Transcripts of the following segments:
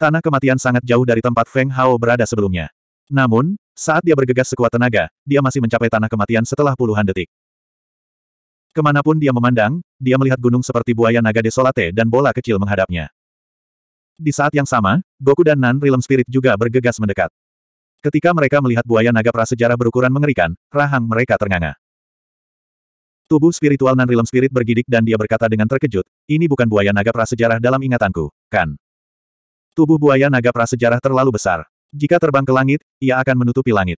Tanah kematian sangat jauh dari tempat Feng Hao berada sebelumnya. Namun, saat dia bergegas sekuat tenaga, dia masih mencapai tanah kematian setelah puluhan detik. Kemanapun dia memandang, dia melihat gunung seperti buaya naga desolate dan bola kecil menghadapnya. Di saat yang sama, Goku dan Nan Realm Spirit juga bergegas mendekat. Ketika mereka melihat buaya naga prasejarah berukuran mengerikan, rahang mereka ternganga. Tubuh spiritual Nan Realm Spirit bergidik dan dia berkata dengan terkejut, ini bukan buaya naga prasejarah dalam ingatanku, kan? Tubuh buaya naga prasejarah terlalu besar. Jika terbang ke langit, ia akan menutupi langit.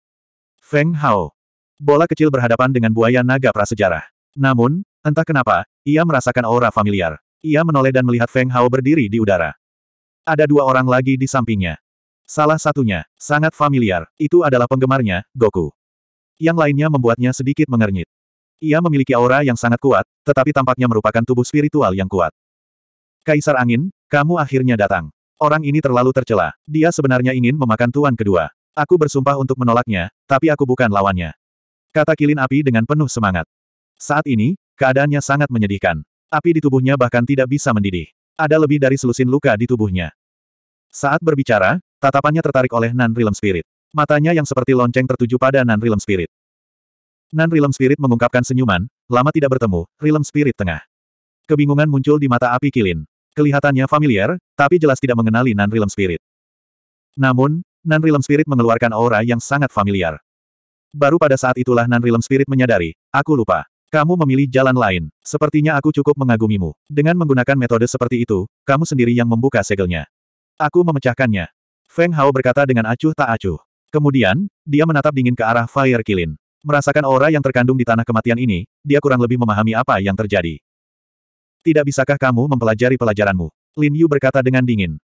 Feng Hao. Bola kecil berhadapan dengan buaya naga prasejarah. Namun, entah kenapa, ia merasakan aura familiar. Ia menoleh dan melihat Feng Hao berdiri di udara. Ada dua orang lagi di sampingnya. Salah satunya, sangat familiar, itu adalah penggemarnya, Goku. Yang lainnya membuatnya sedikit mengernyit. Ia memiliki aura yang sangat kuat, tetapi tampaknya merupakan tubuh spiritual yang kuat. Kaisar Angin, kamu akhirnya datang. Orang ini terlalu tercela. Dia sebenarnya ingin memakan tuan kedua. Aku bersumpah untuk menolaknya, tapi aku bukan lawannya. Kata kilin api dengan penuh semangat. Saat ini, keadaannya sangat menyedihkan. Api di tubuhnya bahkan tidak bisa mendidih. Ada lebih dari selusin luka di tubuhnya. Saat berbicara, tatapannya tertarik oleh Nan Realm Spirit. Matanya yang seperti lonceng tertuju pada Nan Realm Spirit. Nan Realm Spirit mengungkapkan senyuman, lama tidak bertemu, Realm Spirit tengah. Kebingungan muncul di mata api kilin. Kelihatannya familiar, tapi jelas tidak mengenali Nan Realm Spirit. Namun, Nan Realm Spirit mengeluarkan aura yang sangat familiar. Baru pada saat itulah Nan Realm Spirit menyadari, aku lupa. Kamu memilih jalan lain. Sepertinya aku cukup mengagumimu. Dengan menggunakan metode seperti itu, kamu sendiri yang membuka segelnya. Aku memecahkannya. Feng Hao berkata dengan acuh tak acuh. Kemudian, dia menatap dingin ke arah Fire Kilin. Merasakan aura yang terkandung di tanah kematian ini, dia kurang lebih memahami apa yang terjadi. Tidak bisakah kamu mempelajari pelajaranmu? Lin Yu berkata dengan dingin.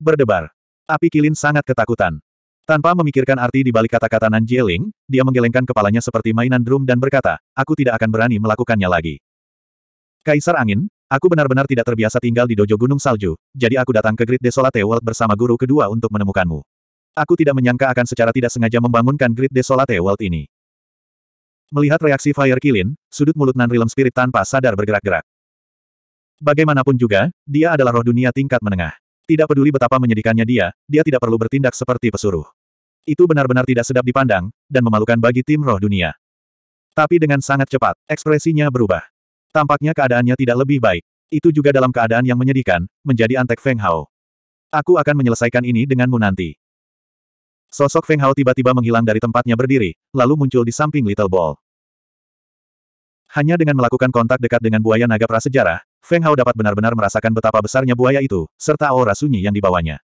Berdebar. Api kilin sangat ketakutan. Tanpa memikirkan arti di balik kata-kata Nan Jieling, dia menggelengkan kepalanya seperti mainan drum dan berkata, aku tidak akan berani melakukannya lagi. Kaisar Angin, aku benar-benar tidak terbiasa tinggal di Dojo Gunung Salju, jadi aku datang ke Great Desolate World bersama guru kedua untuk menemukanmu. Aku tidak menyangka akan secara tidak sengaja membangunkan Great Desolate World ini. Melihat reaksi Fire Kilin, sudut mulut Nan Realm Spirit tanpa sadar bergerak-gerak. Bagaimanapun juga, dia adalah roh dunia tingkat menengah. Tidak peduli betapa menyedihkannya dia, dia tidak perlu bertindak seperti pesuruh. Itu benar-benar tidak sedap dipandang, dan memalukan bagi tim roh dunia. Tapi dengan sangat cepat, ekspresinya berubah. Tampaknya keadaannya tidak lebih baik. Itu juga dalam keadaan yang menyedihkan, menjadi antek Feng Hao. Aku akan menyelesaikan ini denganmu nanti. Sosok Feng Hao tiba-tiba menghilang dari tempatnya berdiri, lalu muncul di samping Little Ball. Hanya dengan melakukan kontak dekat dengan buaya naga prasejarah, Feng Hao dapat benar-benar merasakan betapa besarnya buaya itu, serta aura sunyi yang dibawanya.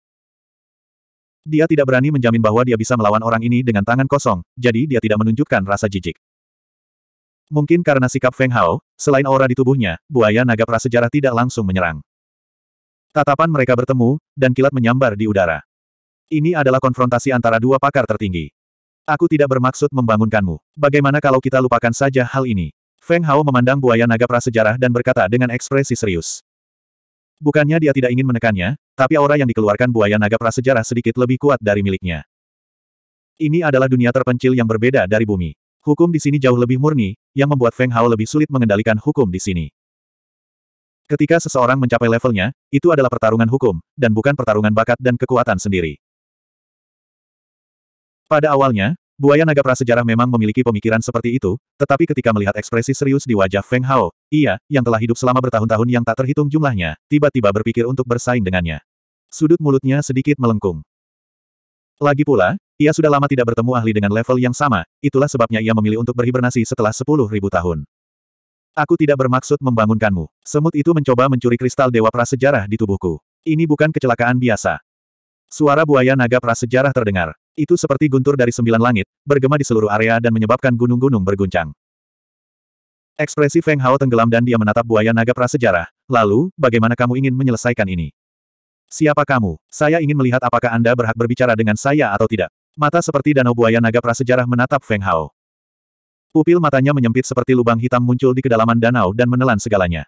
Dia tidak berani menjamin bahwa dia bisa melawan orang ini dengan tangan kosong, jadi dia tidak menunjukkan rasa jijik. Mungkin karena sikap Feng Hao, selain aura di tubuhnya, buaya naga prasejarah tidak langsung menyerang. Tatapan mereka bertemu, dan kilat menyambar di udara. Ini adalah konfrontasi antara dua pakar tertinggi. Aku tidak bermaksud membangunkanmu. Bagaimana kalau kita lupakan saja hal ini? Feng Hao memandang buaya naga prasejarah dan berkata dengan ekspresi serius. Bukannya dia tidak ingin menekannya, tapi aura yang dikeluarkan buaya naga prasejarah sedikit lebih kuat dari miliknya. Ini adalah dunia terpencil yang berbeda dari bumi. Hukum di sini jauh lebih murni, yang membuat Feng Hao lebih sulit mengendalikan hukum di sini. Ketika seseorang mencapai levelnya, itu adalah pertarungan hukum, dan bukan pertarungan bakat dan kekuatan sendiri. Pada awalnya, Buaya naga prasejarah memang memiliki pemikiran seperti itu, tetapi ketika melihat ekspresi serius di wajah Feng Hao, ia, yang telah hidup selama bertahun-tahun yang tak terhitung jumlahnya, tiba-tiba berpikir untuk bersaing dengannya. Sudut mulutnya sedikit melengkung. Lagi pula, ia sudah lama tidak bertemu ahli dengan level yang sama, itulah sebabnya ia memilih untuk berhibernasi setelah 10.000 tahun. Aku tidak bermaksud membangunkanmu. Semut itu mencoba mencuri kristal dewa prasejarah di tubuhku. Ini bukan kecelakaan biasa. Suara buaya naga prasejarah terdengar. Itu seperti guntur dari sembilan langit, bergema di seluruh area dan menyebabkan gunung-gunung berguncang. Ekspresi Feng Hao tenggelam dan dia menatap buaya naga prasejarah. Lalu, bagaimana kamu ingin menyelesaikan ini? Siapa kamu? Saya ingin melihat apakah Anda berhak berbicara dengan saya atau tidak. Mata seperti danau buaya naga prasejarah menatap Feng Hao. Pupil matanya menyempit seperti lubang hitam muncul di kedalaman danau dan menelan segalanya.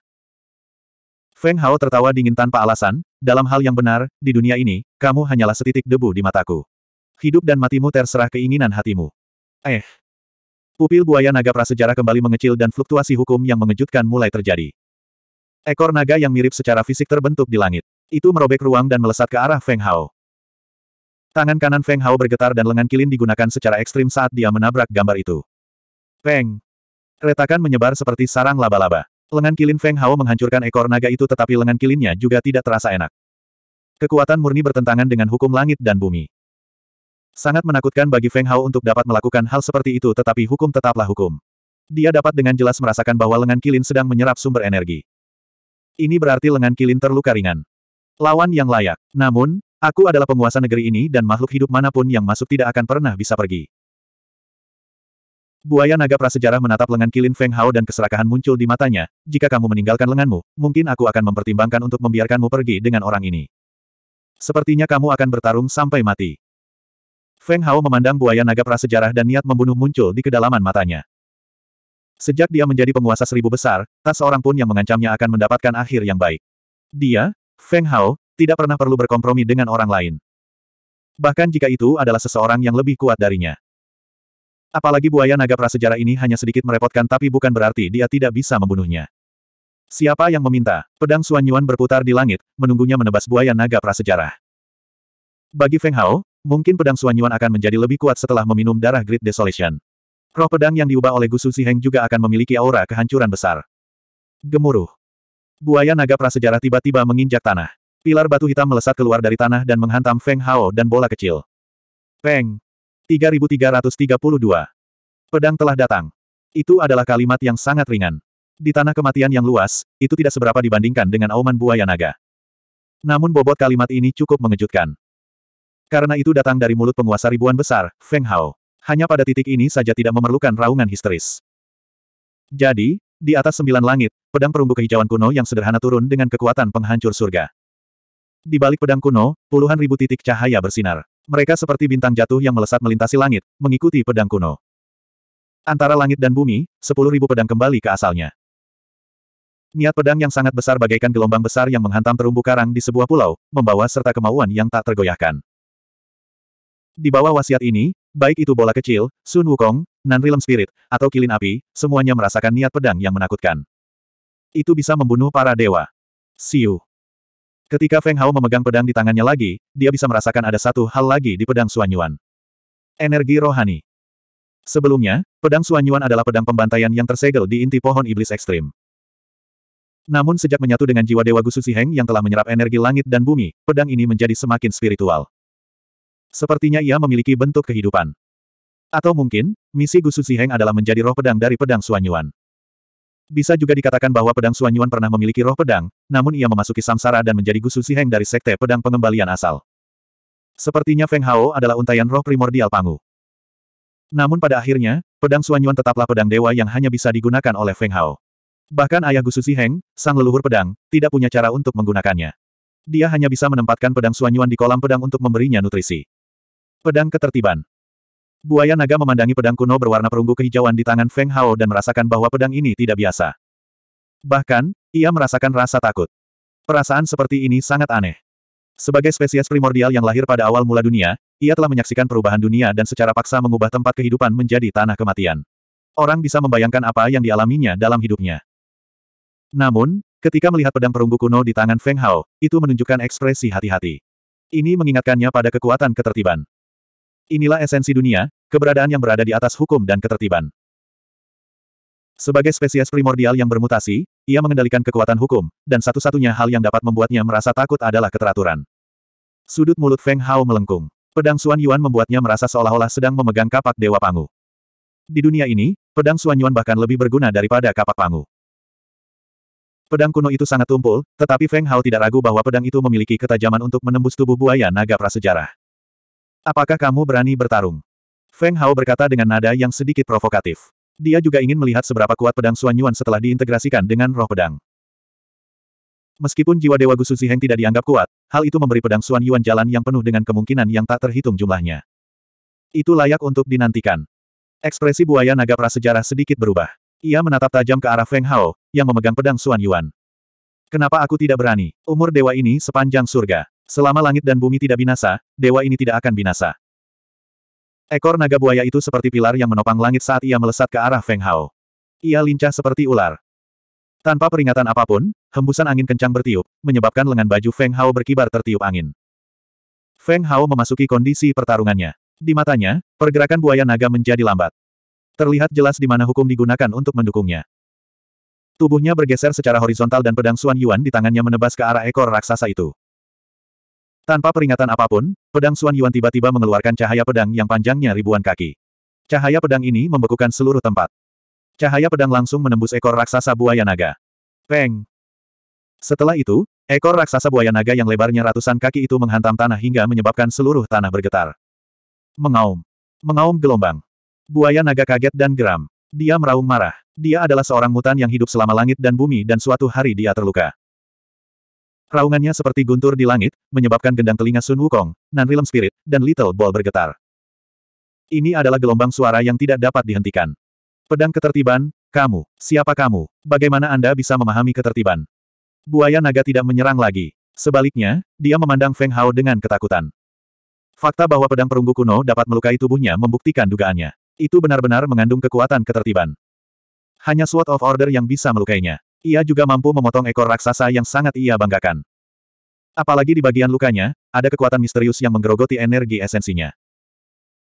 Feng Hao tertawa dingin tanpa alasan, dalam hal yang benar, di dunia ini, kamu hanyalah setitik debu di mataku. Hidup dan matimu terserah keinginan hatimu. Eh. Pupil buaya naga prasejarah kembali mengecil dan fluktuasi hukum yang mengejutkan mulai terjadi. Ekor naga yang mirip secara fisik terbentuk di langit. Itu merobek ruang dan melesat ke arah Feng Hao. Tangan kanan Feng Hao bergetar dan lengan kilin digunakan secara ekstrim saat dia menabrak gambar itu. Peng! Retakan menyebar seperti sarang laba-laba. Lengan kilin Feng Hao menghancurkan ekor naga itu tetapi lengan kilinnya juga tidak terasa enak. Kekuatan murni bertentangan dengan hukum langit dan bumi. Sangat menakutkan bagi Feng Hao untuk dapat melakukan hal seperti itu tetapi hukum tetaplah hukum. Dia dapat dengan jelas merasakan bahwa lengan Kilin sedang menyerap sumber energi. Ini berarti lengan Kilin terluka ringan. Lawan yang layak. Namun, aku adalah penguasa negeri ini dan makhluk hidup manapun yang masuk tidak akan pernah bisa pergi. Buaya naga prasejarah menatap lengan kilin Feng Hao dan keserakahan muncul di matanya. Jika kamu meninggalkan lenganmu, mungkin aku akan mempertimbangkan untuk membiarkanmu pergi dengan orang ini. Sepertinya kamu akan bertarung sampai mati. Feng Hao memandang buaya naga prasejarah dan niat membunuh muncul di kedalaman matanya. Sejak dia menjadi penguasa seribu besar, tak seorang pun yang mengancamnya akan mendapatkan akhir yang baik. Dia, Feng Hao, tidak pernah perlu berkompromi dengan orang lain. Bahkan jika itu adalah seseorang yang lebih kuat darinya. Apalagi buaya naga prasejarah ini hanya sedikit merepotkan tapi bukan berarti dia tidak bisa membunuhnya. Siapa yang meminta? Pedang Suanyuan berputar di langit, menunggunya menebas buaya naga prasejarah. Bagi Feng Hao, Mungkin pedang Suanyuan akan menjadi lebih kuat setelah meminum darah Great Desolation. Roh pedang yang diubah oleh Gusu Ziheng juga akan memiliki aura kehancuran besar. Gemuruh. Buaya naga prasejarah tiba-tiba menginjak tanah. Pilar batu hitam melesat keluar dari tanah dan menghantam Feng Hao dan bola kecil. Peng. 3332. Pedang telah datang. Itu adalah kalimat yang sangat ringan. Di tanah kematian yang luas, itu tidak seberapa dibandingkan dengan auman buaya naga. Namun bobot kalimat ini cukup mengejutkan. Karena itu datang dari mulut penguasa ribuan besar, Feng Hao. Hanya pada titik ini saja tidak memerlukan raungan histeris. Jadi, di atas sembilan langit, pedang perunggu kehijauan kuno yang sederhana turun dengan kekuatan penghancur surga. Di balik pedang kuno, puluhan ribu titik cahaya bersinar. Mereka seperti bintang jatuh yang melesat melintasi langit, mengikuti pedang kuno. Antara langit dan bumi, sepuluh ribu pedang kembali ke asalnya. Niat pedang yang sangat besar bagaikan gelombang besar yang menghantam terumbu karang di sebuah pulau, membawa serta kemauan yang tak tergoyahkan. Di bawah wasiat ini, baik itu bola kecil, Sun Wukong, Nan Nanrilem Spirit, atau Kilin Api, semuanya merasakan niat pedang yang menakutkan. Itu bisa membunuh para dewa. Siu. Ketika Feng Hao memegang pedang di tangannya lagi, dia bisa merasakan ada satu hal lagi di pedang Suanyuan. Energi rohani. Sebelumnya, pedang Suanyuan adalah pedang pembantaian yang tersegel di inti pohon iblis ekstrim. Namun sejak menyatu dengan jiwa Dewa Gususi Heng yang telah menyerap energi langit dan bumi, pedang ini menjadi semakin spiritual. Sepertinya ia memiliki bentuk kehidupan. Atau mungkin, misi Gusu Ziheng adalah menjadi roh pedang dari pedang Suanyuan. Bisa juga dikatakan bahwa pedang Suanyuan pernah memiliki roh pedang, namun ia memasuki samsara dan menjadi Gusu Ziheng dari sekte pedang pengembalian asal. Sepertinya Feng Hao adalah untayan roh primordial Pangu. Namun pada akhirnya, pedang Suanyuan tetaplah pedang dewa yang hanya bisa digunakan oleh Feng Hao. Bahkan ayah Gusu Ziheng, sang leluhur pedang, tidak punya cara untuk menggunakannya. Dia hanya bisa menempatkan pedang Suanyuan di kolam pedang untuk memberinya nutrisi. Pedang ketertiban. Buaya naga memandangi pedang kuno berwarna perunggu kehijauan di tangan Feng Hao dan merasakan bahwa pedang ini tidak biasa. Bahkan, ia merasakan rasa takut. Perasaan seperti ini sangat aneh. Sebagai spesies primordial yang lahir pada awal mula dunia, ia telah menyaksikan perubahan dunia dan secara paksa mengubah tempat kehidupan menjadi tanah kematian. Orang bisa membayangkan apa yang dialaminya dalam hidupnya. Namun, ketika melihat pedang perunggu kuno di tangan Feng Hao, itu menunjukkan ekspresi hati-hati. Ini mengingatkannya pada kekuatan ketertiban. Inilah esensi dunia, keberadaan yang berada di atas hukum dan ketertiban. Sebagai spesies primordial yang bermutasi, ia mengendalikan kekuatan hukum, dan satu-satunya hal yang dapat membuatnya merasa takut adalah keteraturan. Sudut mulut Feng Hao melengkung. Pedang Suan Yuan membuatnya merasa seolah-olah sedang memegang kapak Dewa Pangu. Di dunia ini, pedang Suan Yuan bahkan lebih berguna daripada kapak Pangu. Pedang kuno itu sangat tumpul, tetapi Feng Hao tidak ragu bahwa pedang itu memiliki ketajaman untuk menembus tubuh buaya naga prasejarah. Apakah kamu berani bertarung? Feng Hao berkata dengan nada yang sedikit provokatif. Dia juga ingin melihat seberapa kuat pedang Xuan Yuan setelah diintegrasikan dengan roh pedang. Meskipun jiwa Dewa Gusu Ziheng tidak dianggap kuat, hal itu memberi pedang Xuan Yuan jalan yang penuh dengan kemungkinan yang tak terhitung jumlahnya. Itu layak untuk dinantikan. Ekspresi buaya naga prasejarah sedikit berubah. Ia menatap tajam ke arah Feng Hao, yang memegang pedang Xuan Yuan. Kenapa aku tidak berani? Umur dewa ini sepanjang surga. Selama langit dan bumi tidak binasa, dewa ini tidak akan binasa. Ekor naga buaya itu seperti pilar yang menopang langit saat ia melesat ke arah Feng Hao. Ia lincah seperti ular. Tanpa peringatan apapun, hembusan angin kencang bertiup, menyebabkan lengan baju Feng Hao berkibar tertiup angin. Feng Hao memasuki kondisi pertarungannya. Di matanya, pergerakan buaya naga menjadi lambat. Terlihat jelas di mana hukum digunakan untuk mendukungnya. Tubuhnya bergeser secara horizontal dan pedang Suan Yuan di tangannya menebas ke arah ekor raksasa itu. Tanpa peringatan apapun, pedang Suan Yuan tiba-tiba mengeluarkan cahaya pedang yang panjangnya ribuan kaki. Cahaya pedang ini membekukan seluruh tempat. Cahaya pedang langsung menembus ekor raksasa buaya naga. Peng! Setelah itu, ekor raksasa buaya naga yang lebarnya ratusan kaki itu menghantam tanah hingga menyebabkan seluruh tanah bergetar. Mengaum. Mengaum gelombang. Buaya naga kaget dan geram. Dia meraung marah. Dia adalah seorang mutan yang hidup selama langit dan bumi dan suatu hari dia terluka. Raungannya seperti guntur di langit, menyebabkan gendang telinga Sun Wukong, Nan Realm Spirit, dan Little Ball bergetar. Ini adalah gelombang suara yang tidak dapat dihentikan. Pedang ketertiban, kamu, siapa kamu, bagaimana Anda bisa memahami ketertiban? Buaya naga tidak menyerang lagi. Sebaliknya, dia memandang Feng Hao dengan ketakutan. Fakta bahwa pedang perunggu kuno dapat melukai tubuhnya membuktikan dugaannya. Itu benar-benar mengandung kekuatan ketertiban. Hanya Sword of Order yang bisa melukainya. Ia juga mampu memotong ekor raksasa yang sangat ia banggakan. Apalagi di bagian lukanya, ada kekuatan misterius yang menggerogoti energi esensinya.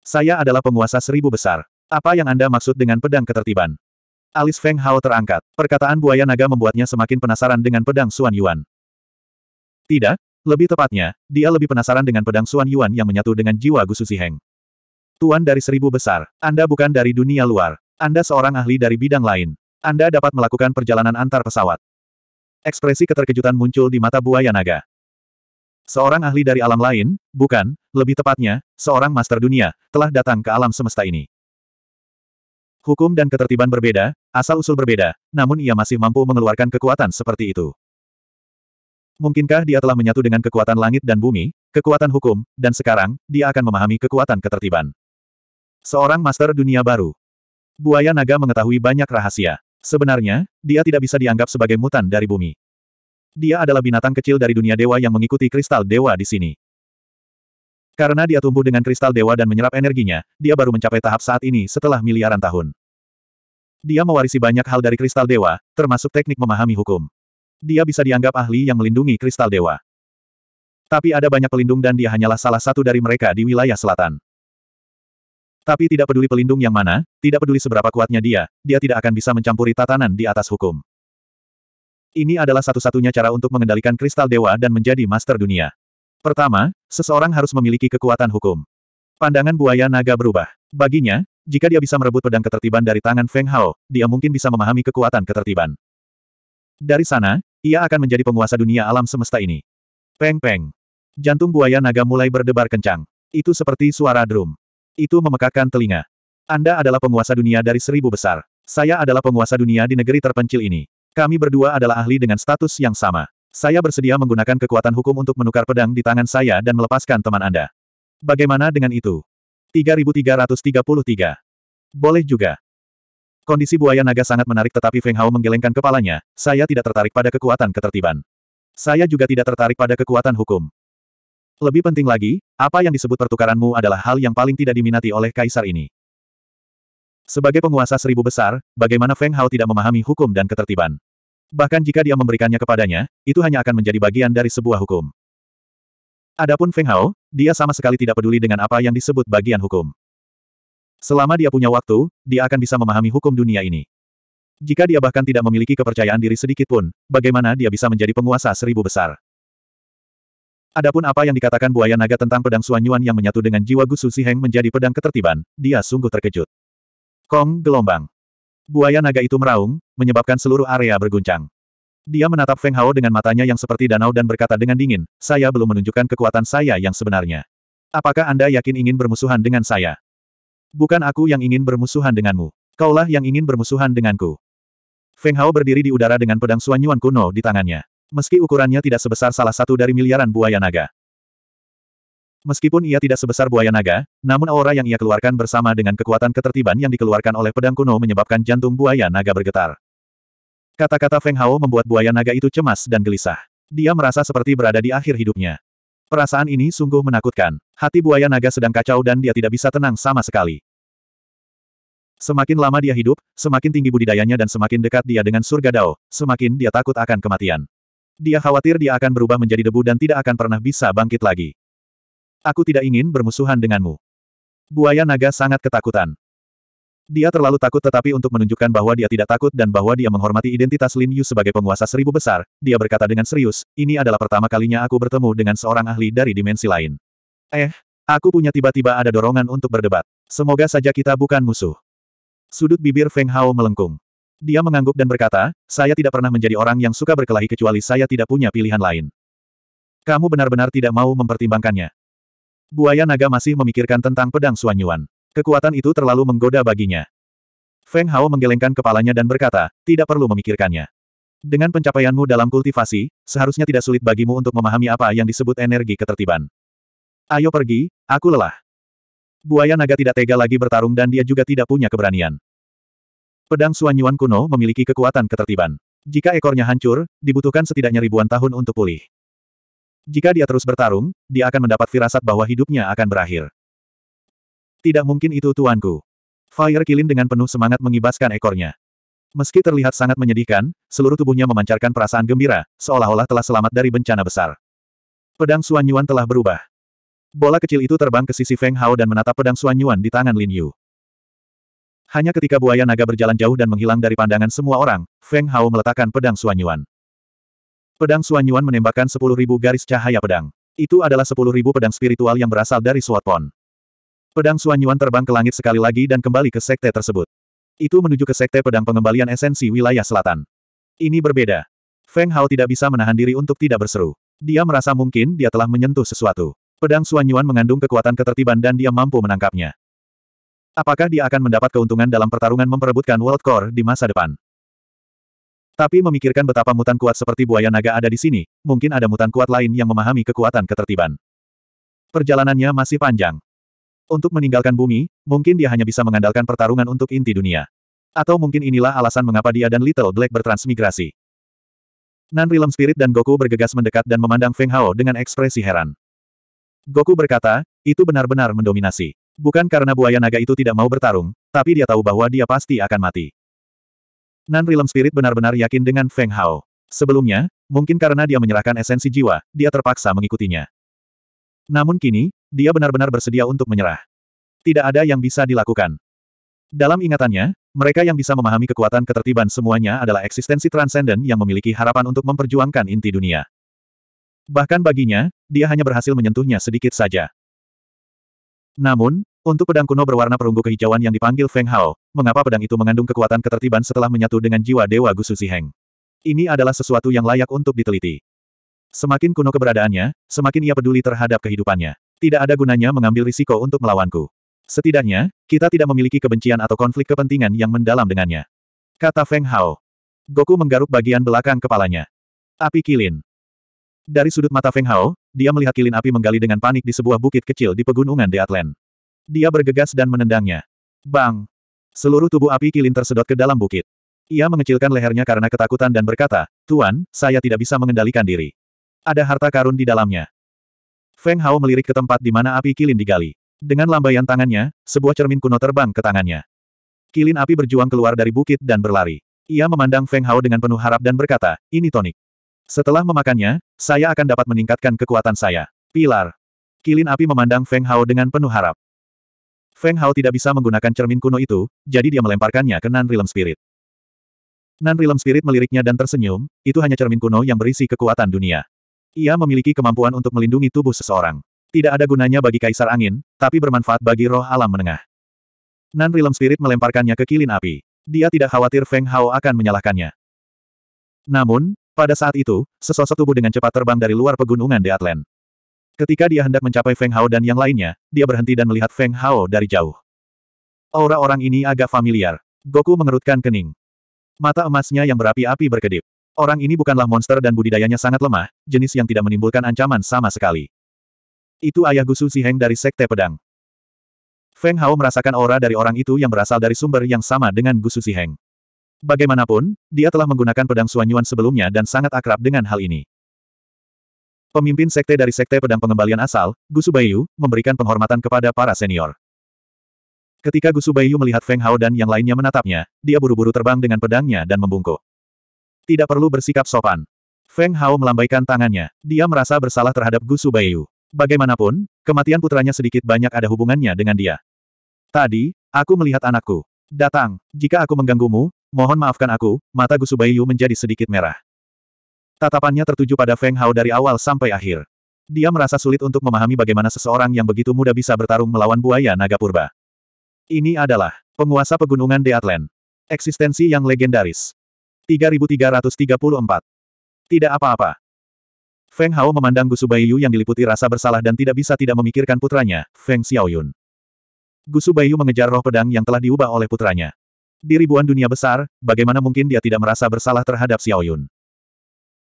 Saya adalah penguasa seribu besar. Apa yang Anda maksud dengan pedang ketertiban? Alis Feng Hao terangkat. Perkataan buaya naga membuatnya semakin penasaran dengan pedang Suan Yuan. Tidak, lebih tepatnya, dia lebih penasaran dengan pedang Suan Yuan yang menyatu dengan jiwa Gusu Heng. Tuan dari seribu besar, Anda bukan dari dunia luar. Anda seorang ahli dari bidang lain. Anda dapat melakukan perjalanan antar pesawat. Ekspresi keterkejutan muncul di mata buaya naga. Seorang ahli dari alam lain, bukan, lebih tepatnya, seorang master dunia, telah datang ke alam semesta ini. Hukum dan ketertiban berbeda, asal-usul berbeda, namun ia masih mampu mengeluarkan kekuatan seperti itu. Mungkinkah dia telah menyatu dengan kekuatan langit dan bumi, kekuatan hukum, dan sekarang, dia akan memahami kekuatan ketertiban. Seorang master dunia baru. Buaya naga mengetahui banyak rahasia. Sebenarnya, dia tidak bisa dianggap sebagai mutan dari bumi. Dia adalah binatang kecil dari dunia dewa yang mengikuti kristal dewa di sini. Karena dia tumbuh dengan kristal dewa dan menyerap energinya, dia baru mencapai tahap saat ini setelah miliaran tahun. Dia mewarisi banyak hal dari kristal dewa, termasuk teknik memahami hukum. Dia bisa dianggap ahli yang melindungi kristal dewa. Tapi ada banyak pelindung dan dia hanyalah salah satu dari mereka di wilayah selatan. Tapi tidak peduli pelindung yang mana, tidak peduli seberapa kuatnya dia, dia tidak akan bisa mencampuri tatanan di atas hukum. Ini adalah satu-satunya cara untuk mengendalikan kristal dewa dan menjadi master dunia. Pertama, seseorang harus memiliki kekuatan hukum. Pandangan buaya naga berubah. Baginya, jika dia bisa merebut pedang ketertiban dari tangan Feng Hao, dia mungkin bisa memahami kekuatan ketertiban. Dari sana, ia akan menjadi penguasa dunia alam semesta ini. Peng-peng. Jantung buaya naga mulai berdebar kencang. Itu seperti suara drum. Itu memekakkan telinga. Anda adalah penguasa dunia dari seribu besar. Saya adalah penguasa dunia di negeri terpencil ini. Kami berdua adalah ahli dengan status yang sama. Saya bersedia menggunakan kekuatan hukum untuk menukar pedang di tangan saya dan melepaskan teman Anda. Bagaimana dengan itu? 3333. Boleh juga. Kondisi buaya naga sangat menarik tetapi Feng Hao menggelengkan kepalanya, saya tidak tertarik pada kekuatan ketertiban. Saya juga tidak tertarik pada kekuatan hukum. Lebih penting lagi, apa yang disebut pertukaranmu adalah hal yang paling tidak diminati oleh kaisar ini. Sebagai penguasa seribu besar, bagaimana Feng Hao tidak memahami hukum dan ketertiban? Bahkan jika dia memberikannya kepadanya, itu hanya akan menjadi bagian dari sebuah hukum. Adapun Feng Hao, dia sama sekali tidak peduli dengan apa yang disebut bagian hukum. Selama dia punya waktu, dia akan bisa memahami hukum dunia ini. Jika dia bahkan tidak memiliki kepercayaan diri sedikit pun, bagaimana dia bisa menjadi penguasa seribu besar? Adapun apa yang dikatakan buaya naga tentang pedang Suanyuan yang menyatu dengan jiwa Gusu Siheng menjadi pedang ketertiban, dia sungguh terkejut. Kong gelombang. Buaya naga itu meraung, menyebabkan seluruh area berguncang. Dia menatap Feng Hao dengan matanya yang seperti danau dan berkata dengan dingin, saya belum menunjukkan kekuatan saya yang sebenarnya. Apakah Anda yakin ingin bermusuhan dengan saya? Bukan aku yang ingin bermusuhan denganmu. Kaulah yang ingin bermusuhan denganku. Feng Hao berdiri di udara dengan pedang Suanyuan kuno di tangannya. Meski ukurannya tidak sebesar salah satu dari miliaran buaya naga. Meskipun ia tidak sebesar buaya naga, namun aura yang ia keluarkan bersama dengan kekuatan ketertiban yang dikeluarkan oleh pedang kuno menyebabkan jantung buaya naga bergetar. Kata-kata Feng Hao membuat buaya naga itu cemas dan gelisah. Dia merasa seperti berada di akhir hidupnya. Perasaan ini sungguh menakutkan. Hati buaya naga sedang kacau dan dia tidak bisa tenang sama sekali. Semakin lama dia hidup, semakin tinggi budidayanya dan semakin dekat dia dengan surga Dao, semakin dia takut akan kematian. Dia khawatir dia akan berubah menjadi debu dan tidak akan pernah bisa bangkit lagi. Aku tidak ingin bermusuhan denganmu. Buaya naga sangat ketakutan. Dia terlalu takut tetapi untuk menunjukkan bahwa dia tidak takut dan bahwa dia menghormati identitas Lin Yu sebagai penguasa seribu besar, dia berkata dengan serius, ini adalah pertama kalinya aku bertemu dengan seorang ahli dari dimensi lain. Eh, aku punya tiba-tiba ada dorongan untuk berdebat. Semoga saja kita bukan musuh. Sudut bibir Feng Hao melengkung. Dia mengangguk dan berkata, saya tidak pernah menjadi orang yang suka berkelahi kecuali saya tidak punya pilihan lain. Kamu benar-benar tidak mau mempertimbangkannya. Buaya naga masih memikirkan tentang pedang Suanyuan. Kekuatan itu terlalu menggoda baginya. Feng Hao menggelengkan kepalanya dan berkata, tidak perlu memikirkannya. Dengan pencapaianmu dalam kultivasi, seharusnya tidak sulit bagimu untuk memahami apa yang disebut energi ketertiban. Ayo pergi, aku lelah. Buaya naga tidak tega lagi bertarung dan dia juga tidak punya keberanian. Pedang Suanyuan kuno memiliki kekuatan ketertiban. Jika ekornya hancur, dibutuhkan setidaknya ribuan tahun untuk pulih. Jika dia terus bertarung, dia akan mendapat firasat bahwa hidupnya akan berakhir. Tidak mungkin itu tuanku. Fire Kilin dengan penuh semangat mengibaskan ekornya. Meski terlihat sangat menyedihkan, seluruh tubuhnya memancarkan perasaan gembira, seolah-olah telah selamat dari bencana besar. Pedang Suanyuan telah berubah. Bola kecil itu terbang ke sisi Feng Hao dan menatap pedang Suanyuan di tangan Lin Yu. Hanya ketika buaya naga berjalan jauh dan menghilang dari pandangan semua orang, Feng Hao meletakkan pedang Suanyuan. Pedang Suanyuan menembakkan sepuluh ribu garis cahaya pedang. Itu adalah ribu pedang spiritual yang berasal dari Suatpon. Pedang Suanyuan terbang ke langit sekali lagi dan kembali ke sekte tersebut. Itu menuju ke sekte pedang pengembalian esensi wilayah selatan. Ini berbeda. Feng Hao tidak bisa menahan diri untuk tidak berseru. Dia merasa mungkin dia telah menyentuh sesuatu. Pedang Suanyuan mengandung kekuatan ketertiban dan dia mampu menangkapnya. Apakah dia akan mendapat keuntungan dalam pertarungan memperebutkan World Core di masa depan? Tapi memikirkan betapa mutan kuat seperti buaya naga ada di sini, mungkin ada mutan kuat lain yang memahami kekuatan ketertiban. Perjalanannya masih panjang. Untuk meninggalkan bumi, mungkin dia hanya bisa mengandalkan pertarungan untuk inti dunia. Atau mungkin inilah alasan mengapa dia dan Little Black bertransmigrasi. Nan Realm Spirit dan Goku bergegas mendekat dan memandang Feng Hao dengan ekspresi heran. Goku berkata, itu benar-benar mendominasi. Bukan karena buaya naga itu tidak mau bertarung, tapi dia tahu bahwa dia pasti akan mati. Nan Rilem Spirit benar-benar yakin dengan Feng Hao. Sebelumnya, mungkin karena dia menyerahkan esensi jiwa, dia terpaksa mengikutinya. Namun kini, dia benar-benar bersedia untuk menyerah. Tidak ada yang bisa dilakukan. Dalam ingatannya, mereka yang bisa memahami kekuatan ketertiban semuanya adalah eksistensi transenden yang memiliki harapan untuk memperjuangkan inti dunia. Bahkan baginya, dia hanya berhasil menyentuhnya sedikit saja. Namun, untuk pedang kuno berwarna perunggu kehijauan yang dipanggil Feng Hao, mengapa pedang itu mengandung kekuatan ketertiban setelah menyatu dengan jiwa Dewa Gusu Ziheng? Ini adalah sesuatu yang layak untuk diteliti. Semakin kuno keberadaannya, semakin ia peduli terhadap kehidupannya. Tidak ada gunanya mengambil risiko untuk melawanku. Setidaknya, kita tidak memiliki kebencian atau konflik kepentingan yang mendalam dengannya. Kata Feng Hao. Goku menggaruk bagian belakang kepalanya. Api kilin. Dari sudut mata Feng Hao, dia melihat kilin api menggali dengan panik di sebuah bukit kecil di pegunungan di Deatland. Dia bergegas dan menendangnya. Bang! Seluruh tubuh api kilin tersedot ke dalam bukit. Ia mengecilkan lehernya karena ketakutan dan berkata, Tuan, saya tidak bisa mengendalikan diri. Ada harta karun di dalamnya. Feng Hao melirik ke tempat di mana api kilin digali. Dengan lambaian tangannya, sebuah cermin kuno terbang ke tangannya. Kilin api berjuang keluar dari bukit dan berlari. Ia memandang Feng Hao dengan penuh harap dan berkata, ini tonik. Setelah memakannya, saya akan dapat meningkatkan kekuatan saya. Pilar. Kilin api memandang Feng Hao dengan penuh harap. Feng Hao tidak bisa menggunakan cermin kuno itu, jadi dia melemparkannya ke Nan Realm Spirit. Nan Realm Spirit meliriknya dan tersenyum, itu hanya cermin kuno yang berisi kekuatan dunia. Ia memiliki kemampuan untuk melindungi tubuh seseorang. Tidak ada gunanya bagi Kaisar Angin, tapi bermanfaat bagi roh alam menengah. Nan Realm Spirit melemparkannya ke kilin api. Dia tidak khawatir Feng Hao akan menyalahkannya. Namun, pada saat itu, sesosok tubuh dengan cepat terbang dari luar pegunungan Deatland. Ketika dia hendak mencapai Feng Hao dan yang lainnya, dia berhenti dan melihat Feng Hao dari jauh. Aura orang ini agak familiar. Goku mengerutkan kening. Mata emasnya yang berapi-api berkedip. Orang ini bukanlah monster dan budidayanya sangat lemah, jenis yang tidak menimbulkan ancaman sama sekali. Itu ayah Gusu Ziheng dari Sekte Pedang. Feng Hao merasakan aura dari orang itu yang berasal dari sumber yang sama dengan Gusu Ziheng. Bagaimanapun, dia telah menggunakan pedang Suanyuan sebelumnya dan sangat akrab dengan hal ini. Pemimpin sekte dari sekte pedang pengembalian asal, Gusu Baiyu, memberikan penghormatan kepada para senior. Ketika Gusu Baiyu melihat Feng Hao dan yang lainnya menatapnya, dia buru-buru terbang dengan pedangnya dan membungkuk. Tidak perlu bersikap sopan. Feng Hao melambaikan tangannya. Dia merasa bersalah terhadap Gusu Baiyu. Bagaimanapun, kematian putranya sedikit banyak ada hubungannya dengan dia. Tadi, aku melihat anakku. Datang, jika aku mengganggumu, mohon maafkan aku, mata Gusubayu menjadi sedikit merah. Tatapannya tertuju pada Feng Hao dari awal sampai akhir. Dia merasa sulit untuk memahami bagaimana seseorang yang begitu muda bisa bertarung melawan buaya naga purba. Ini adalah penguasa pegunungan Deatland. Eksistensi yang legendaris. 3334. Tidak apa-apa. Feng Hao memandang Gusu Bayu yang diliputi rasa bersalah dan tidak bisa tidak memikirkan putranya, Feng Xiaoyun. Gusu Bayu mengejar roh pedang yang telah diubah oleh putranya. Di ribuan dunia besar, bagaimana mungkin dia tidak merasa bersalah terhadap Xiao Yun?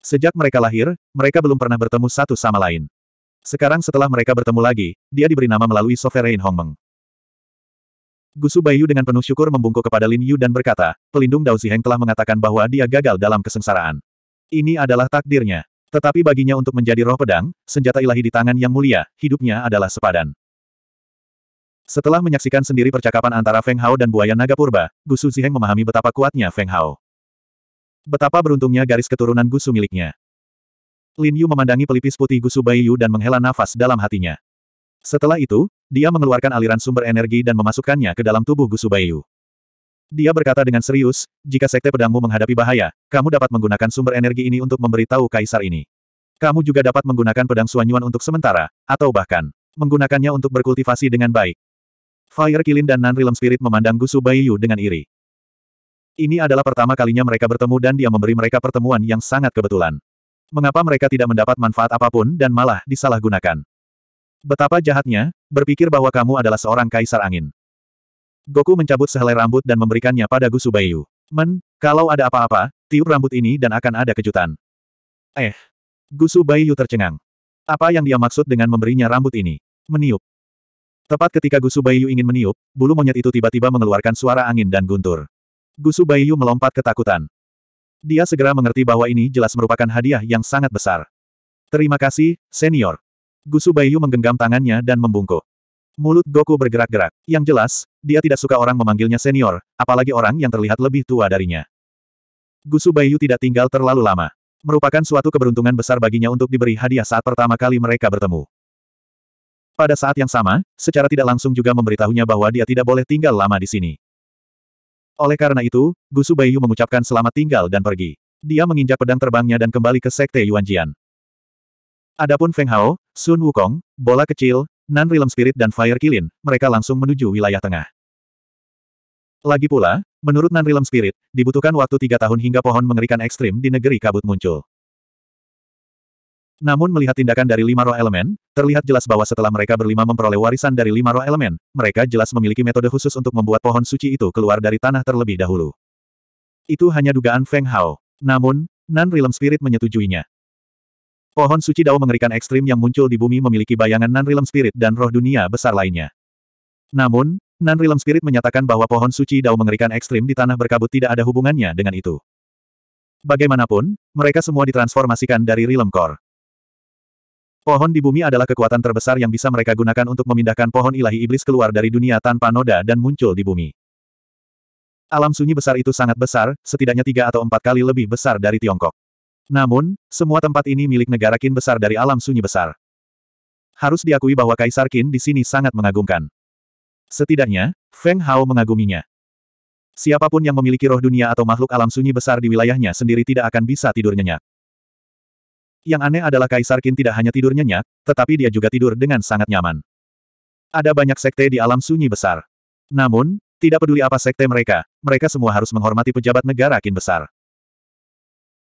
Sejak mereka lahir, mereka belum pernah bertemu satu sama lain. Sekarang setelah mereka bertemu lagi, dia diberi nama melalui Sovereign Hongmeng. Gusu Bayu dengan penuh syukur membungkuk kepada Lin Yu dan berkata, pelindung Dao Ziheng telah mengatakan bahwa dia gagal dalam kesengsaraan. Ini adalah takdirnya. Tetapi baginya untuk menjadi roh pedang, senjata ilahi di tangan yang mulia, hidupnya adalah sepadan. Setelah menyaksikan sendiri percakapan antara Feng Hao dan buaya naga purba, Gu Ziheng memahami betapa kuatnya Feng Hao. Betapa beruntungnya garis keturunan Gusu miliknya. Lin Yu memandangi pelipis putih Gusu Baiyu dan menghela nafas dalam hatinya. Setelah itu, dia mengeluarkan aliran sumber energi dan memasukkannya ke dalam tubuh Gusu Baiyu. Dia berkata dengan serius, jika sekte pedangmu menghadapi bahaya, kamu dapat menggunakan sumber energi ini untuk memberitahu kaisar ini. Kamu juga dapat menggunakan pedang Suanyuan untuk sementara, atau bahkan menggunakannya untuk berkultivasi dengan baik. Fire Kilin dan Nan Realm Spirit memandang Gusu Baiyu dengan iri. Ini adalah pertama kalinya mereka bertemu dan dia memberi mereka pertemuan yang sangat kebetulan. Mengapa mereka tidak mendapat manfaat apapun dan malah disalahgunakan? Betapa jahatnya, berpikir bahwa kamu adalah seorang kaisar angin. Goku mencabut sehelai rambut dan memberikannya pada Gusu Baiyu. Men, kalau ada apa-apa, tiup rambut ini dan akan ada kejutan. Eh. Gusu Baiyu tercengang. Apa yang dia maksud dengan memberinya rambut ini? Meniup. Tepat ketika Gusu Baiyu ingin meniup, bulu monyet itu tiba-tiba mengeluarkan suara angin dan guntur. Gusu Baiyu melompat ketakutan. Dia segera mengerti bahwa ini jelas merupakan hadiah yang sangat besar. Terima kasih, senior. Gusu Baiyu menggenggam tangannya dan membungkuk. Mulut Goku bergerak-gerak. Yang jelas, dia tidak suka orang memanggilnya senior, apalagi orang yang terlihat lebih tua darinya. Gusu Baiyu tidak tinggal terlalu lama. Merupakan suatu keberuntungan besar baginya untuk diberi hadiah saat pertama kali mereka bertemu. Pada saat yang sama, secara tidak langsung juga memberitahunya bahwa dia tidak boleh tinggal lama di sini. Oleh karena itu, Gusu Baiyu mengucapkan selamat tinggal dan pergi. Dia menginjak pedang terbangnya dan kembali ke Sekte Yuan Jian. Adapun Feng Hao, Sun Wukong, Bola Kecil, Nan Realm Spirit dan Fire Kilin, mereka langsung menuju wilayah tengah. Lagi pula, menurut Nan Realm Spirit, dibutuhkan waktu tiga tahun hingga pohon mengerikan ekstrim di negeri kabut muncul. Namun melihat tindakan dari lima roh elemen, terlihat jelas bahwa setelah mereka berlima memperoleh warisan dari lima roh elemen, mereka jelas memiliki metode khusus untuk membuat pohon suci itu keluar dari tanah terlebih dahulu. Itu hanya dugaan Feng Hao. Namun, Nan Realm Spirit menyetujuinya. Pohon suci dao mengerikan ekstrim yang muncul di bumi memiliki bayangan Nan Realm Spirit dan roh dunia besar lainnya. Namun, Nan Realm Spirit menyatakan bahwa pohon suci dao mengerikan ekstrim di tanah berkabut tidak ada hubungannya dengan itu. Bagaimanapun, mereka semua ditransformasikan dari Realm Core. Pohon di bumi adalah kekuatan terbesar yang bisa mereka gunakan untuk memindahkan pohon ilahi iblis keluar dari dunia tanpa noda dan muncul di bumi. Alam sunyi besar itu sangat besar, setidaknya tiga atau empat kali lebih besar dari Tiongkok. Namun, semua tempat ini milik negara Qin besar dari alam sunyi besar. Harus diakui bahwa Kaisar Qin di sini sangat mengagumkan. Setidaknya, Feng Hao mengaguminya. Siapapun yang memiliki roh dunia atau makhluk alam sunyi besar di wilayahnya sendiri tidak akan bisa tidur nyenyak. Yang aneh adalah Kaisar Qin tidak hanya tidur nyenyak, tetapi dia juga tidur dengan sangat nyaman. Ada banyak sekte di alam sunyi besar. Namun, tidak peduli apa sekte mereka, mereka semua harus menghormati pejabat negara Qin besar.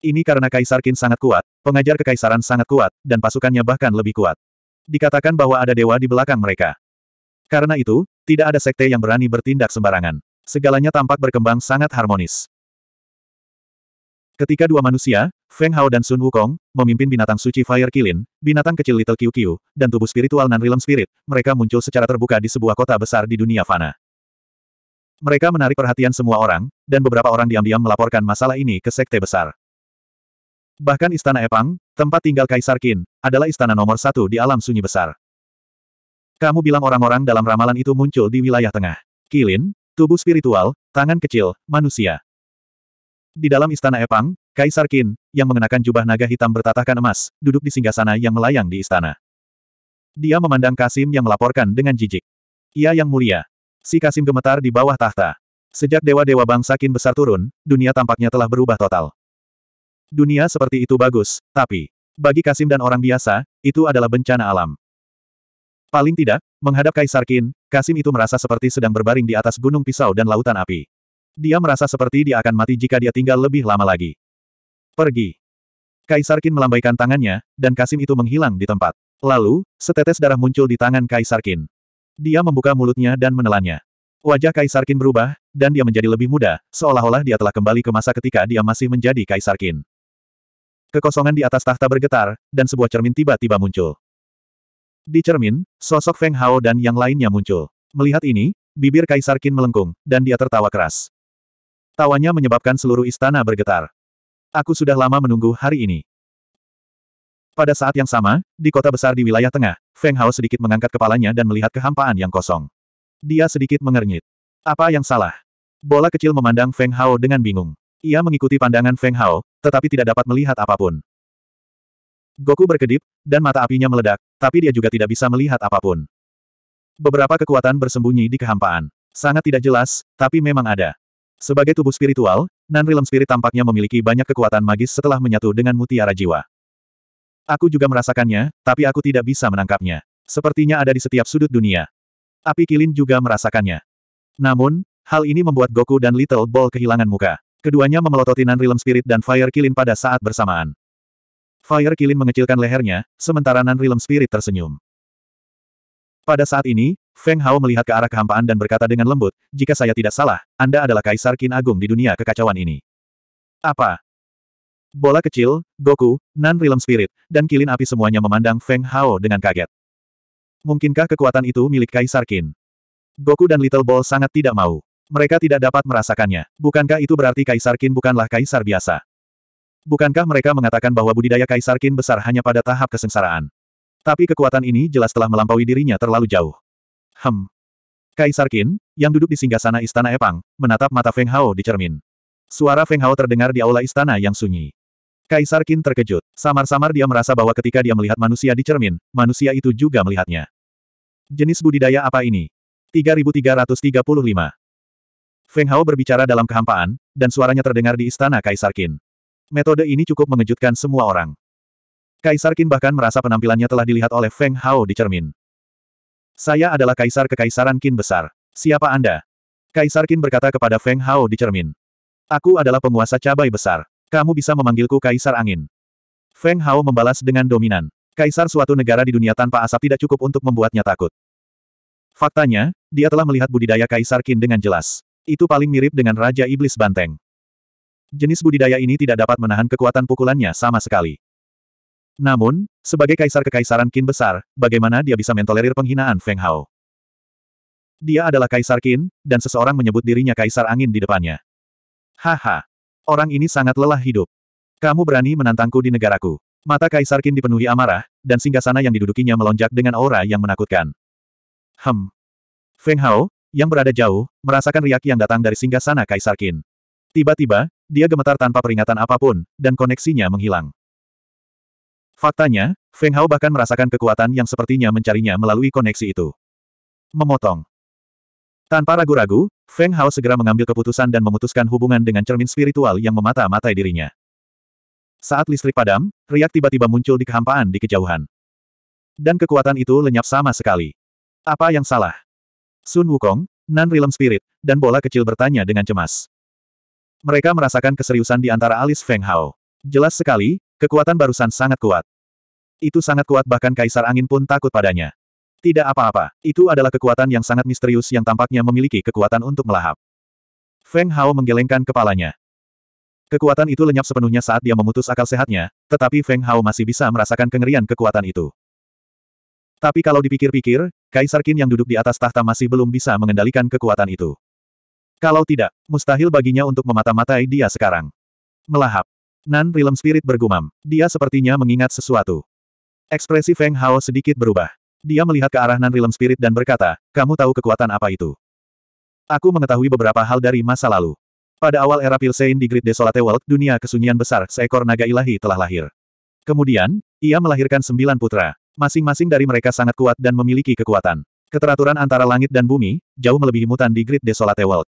Ini karena Kaisar Qin sangat kuat, pengajar kekaisaran sangat kuat, dan pasukannya bahkan lebih kuat. Dikatakan bahwa ada dewa di belakang mereka. Karena itu, tidak ada sekte yang berani bertindak sembarangan. Segalanya tampak berkembang sangat harmonis. Ketika dua manusia, Feng Hao dan Sun Wukong, memimpin binatang suci Fire Kilin, binatang kecil Little Qiu Qiu, dan tubuh spiritual Nan Realm Spirit, mereka muncul secara terbuka di sebuah kota besar di dunia fana. Mereka menarik perhatian semua orang, dan beberapa orang diam-diam melaporkan masalah ini ke sekte besar. Bahkan Istana Epang, tempat tinggal Kaisar Qin, adalah istana nomor satu di alam sunyi besar. Kamu bilang orang-orang dalam ramalan itu muncul di wilayah tengah. Kilin, tubuh spiritual, tangan kecil, manusia. Di dalam istana Epang, Kaisar Qin, yang mengenakan jubah naga hitam bertatahkan emas, duduk di singgah sana yang melayang di istana. Dia memandang Kasim yang melaporkan dengan jijik. Ia yang mulia. Si Kasim gemetar di bawah tahta. Sejak dewa-dewa bangsa Qin besar turun, dunia tampaknya telah berubah total. Dunia seperti itu bagus, tapi, bagi Kasim dan orang biasa, itu adalah bencana alam. Paling tidak, menghadap Kaisar Qin, Kasim itu merasa seperti sedang berbaring di atas gunung pisau dan lautan api. Dia merasa seperti dia akan mati jika dia tinggal lebih lama lagi. Pergi. Kaisar Kaisarkin melambaikan tangannya, dan Kasim itu menghilang di tempat. Lalu, setetes darah muncul di tangan Kaisar Kaisarkin. Dia membuka mulutnya dan menelannya. Wajah Kaisar Kaisarkin berubah, dan dia menjadi lebih muda, seolah-olah dia telah kembali ke masa ketika dia masih menjadi Kaisar Kaisarkin. Kekosongan di atas tahta bergetar, dan sebuah cermin tiba-tiba muncul. Di cermin, sosok Feng Hao dan yang lainnya muncul. Melihat ini, bibir Kaisar Kaisarkin melengkung, dan dia tertawa keras. Tawanya menyebabkan seluruh istana bergetar. Aku sudah lama menunggu hari ini. Pada saat yang sama, di kota besar di wilayah tengah, Feng Hao sedikit mengangkat kepalanya dan melihat kehampaan yang kosong. Dia sedikit mengernyit. Apa yang salah? Bola kecil memandang Feng Hao dengan bingung. Ia mengikuti pandangan Feng Hao, tetapi tidak dapat melihat apapun. Goku berkedip, dan mata apinya meledak, tapi dia juga tidak bisa melihat apapun. Beberapa kekuatan bersembunyi di kehampaan. Sangat tidak jelas, tapi memang ada. Sebagai tubuh spiritual, Nan Realm Spirit tampaknya memiliki banyak kekuatan magis setelah menyatu dengan mutiara jiwa. Aku juga merasakannya, tapi aku tidak bisa menangkapnya. Sepertinya ada di setiap sudut dunia. Api Kilin juga merasakannya. Namun, hal ini membuat Goku dan Little Ball kehilangan muka. Keduanya memelototi Nan Realm Spirit dan Fire Kilin pada saat bersamaan. Fire Kilin mengecilkan lehernya, sementara Nan Realm Spirit tersenyum. Pada saat ini, Feng Hao melihat ke arah kehampaan dan berkata dengan lembut, jika saya tidak salah, Anda adalah Kaisar Qin Agung di dunia kekacauan ini. Apa? Bola kecil, Goku, Nan Realm Spirit, dan kilin api semuanya memandang Feng Hao dengan kaget. Mungkinkah kekuatan itu milik Kaisar Qin? Goku dan Little Ball sangat tidak mau. Mereka tidak dapat merasakannya. Bukankah itu berarti Kaisar Qin bukanlah Kaisar biasa? Bukankah mereka mengatakan bahwa budidaya Kaisar Qin besar hanya pada tahap kesengsaraan? Tapi kekuatan ini jelas telah melampaui dirinya terlalu jauh. Hem. Kaisar Qin, yang duduk di singgasana istana Epang, menatap mata Feng Hao di cermin. Suara Feng Hao terdengar di aula istana yang sunyi. Kaisar Qin terkejut. Samar-samar dia merasa bahwa ketika dia melihat manusia di cermin, manusia itu juga melihatnya. Jenis budidaya apa ini? 3335. Feng Hao berbicara dalam kehampaan, dan suaranya terdengar di istana Kaisar Qin. Metode ini cukup mengejutkan semua orang. Kaisar Qin bahkan merasa penampilannya telah dilihat oleh Feng Hao di cermin. Saya adalah kaisar kekaisaran Qin besar. Siapa Anda? Kaisar Qin berkata kepada Feng Hao di cermin. Aku adalah penguasa cabai besar. Kamu bisa memanggilku Kaisar Angin. Feng Hao membalas dengan dominan. Kaisar suatu negara di dunia tanpa asap tidak cukup untuk membuatnya takut. Faktanya, dia telah melihat budidaya Kaisar Qin dengan jelas. Itu paling mirip dengan Raja Iblis Banteng. Jenis budidaya ini tidak dapat menahan kekuatan pukulannya sama sekali. Namun, sebagai kaisar kekaisaran Qin besar, bagaimana dia bisa mentolerir penghinaan Feng Hao? Dia adalah kaisar Qin, dan seseorang menyebut dirinya kaisar angin di depannya. Haha. Orang ini sangat lelah hidup. Kamu berani menantangku di negaraku. Mata kaisar Qin dipenuhi amarah, dan singgasana yang didudukinya melonjak dengan aura yang menakutkan. Hem. Feng Hao, yang berada jauh, merasakan riak yang datang dari singgasana kaisar Qin. Tiba-tiba, dia gemetar tanpa peringatan apapun, dan koneksinya menghilang. Faktanya, Feng Hao bahkan merasakan kekuatan yang sepertinya mencarinya melalui koneksi itu. Memotong. Tanpa ragu-ragu, Feng Hao segera mengambil keputusan dan memutuskan hubungan dengan cermin spiritual yang memata-matai dirinya. Saat listrik padam, riak tiba-tiba muncul di kehampaan di kejauhan. Dan kekuatan itu lenyap sama sekali. Apa yang salah? Sun Wukong, Nan Rilem Spirit, dan bola kecil bertanya dengan cemas. Mereka merasakan keseriusan di antara alis Feng Hao. Jelas sekali, Kekuatan barusan sangat kuat. Itu sangat kuat bahkan Kaisar Angin pun takut padanya. Tidak apa-apa, itu adalah kekuatan yang sangat misterius yang tampaknya memiliki kekuatan untuk melahap. Feng Hao menggelengkan kepalanya. Kekuatan itu lenyap sepenuhnya saat dia memutus akal sehatnya, tetapi Feng Hao masih bisa merasakan kengerian kekuatan itu. Tapi kalau dipikir-pikir, Kaisar Qin yang duduk di atas tahta masih belum bisa mengendalikan kekuatan itu. Kalau tidak, mustahil baginya untuk memata-matai dia sekarang. Melahap, Nan Prilem Spirit bergumam. Dia sepertinya mengingat sesuatu. Ekspresi Feng Hao sedikit berubah. Dia melihat ke arah Nan Rilem Spirit dan berkata, kamu tahu kekuatan apa itu? Aku mengetahui beberapa hal dari masa lalu. Pada awal era Pilsein di Great Desolate World, dunia kesunyian besar, seekor naga ilahi telah lahir. Kemudian, ia melahirkan sembilan putra. Masing-masing dari mereka sangat kuat dan memiliki kekuatan. Keteraturan antara langit dan bumi, jauh melebihi mutan di Great Desolate World.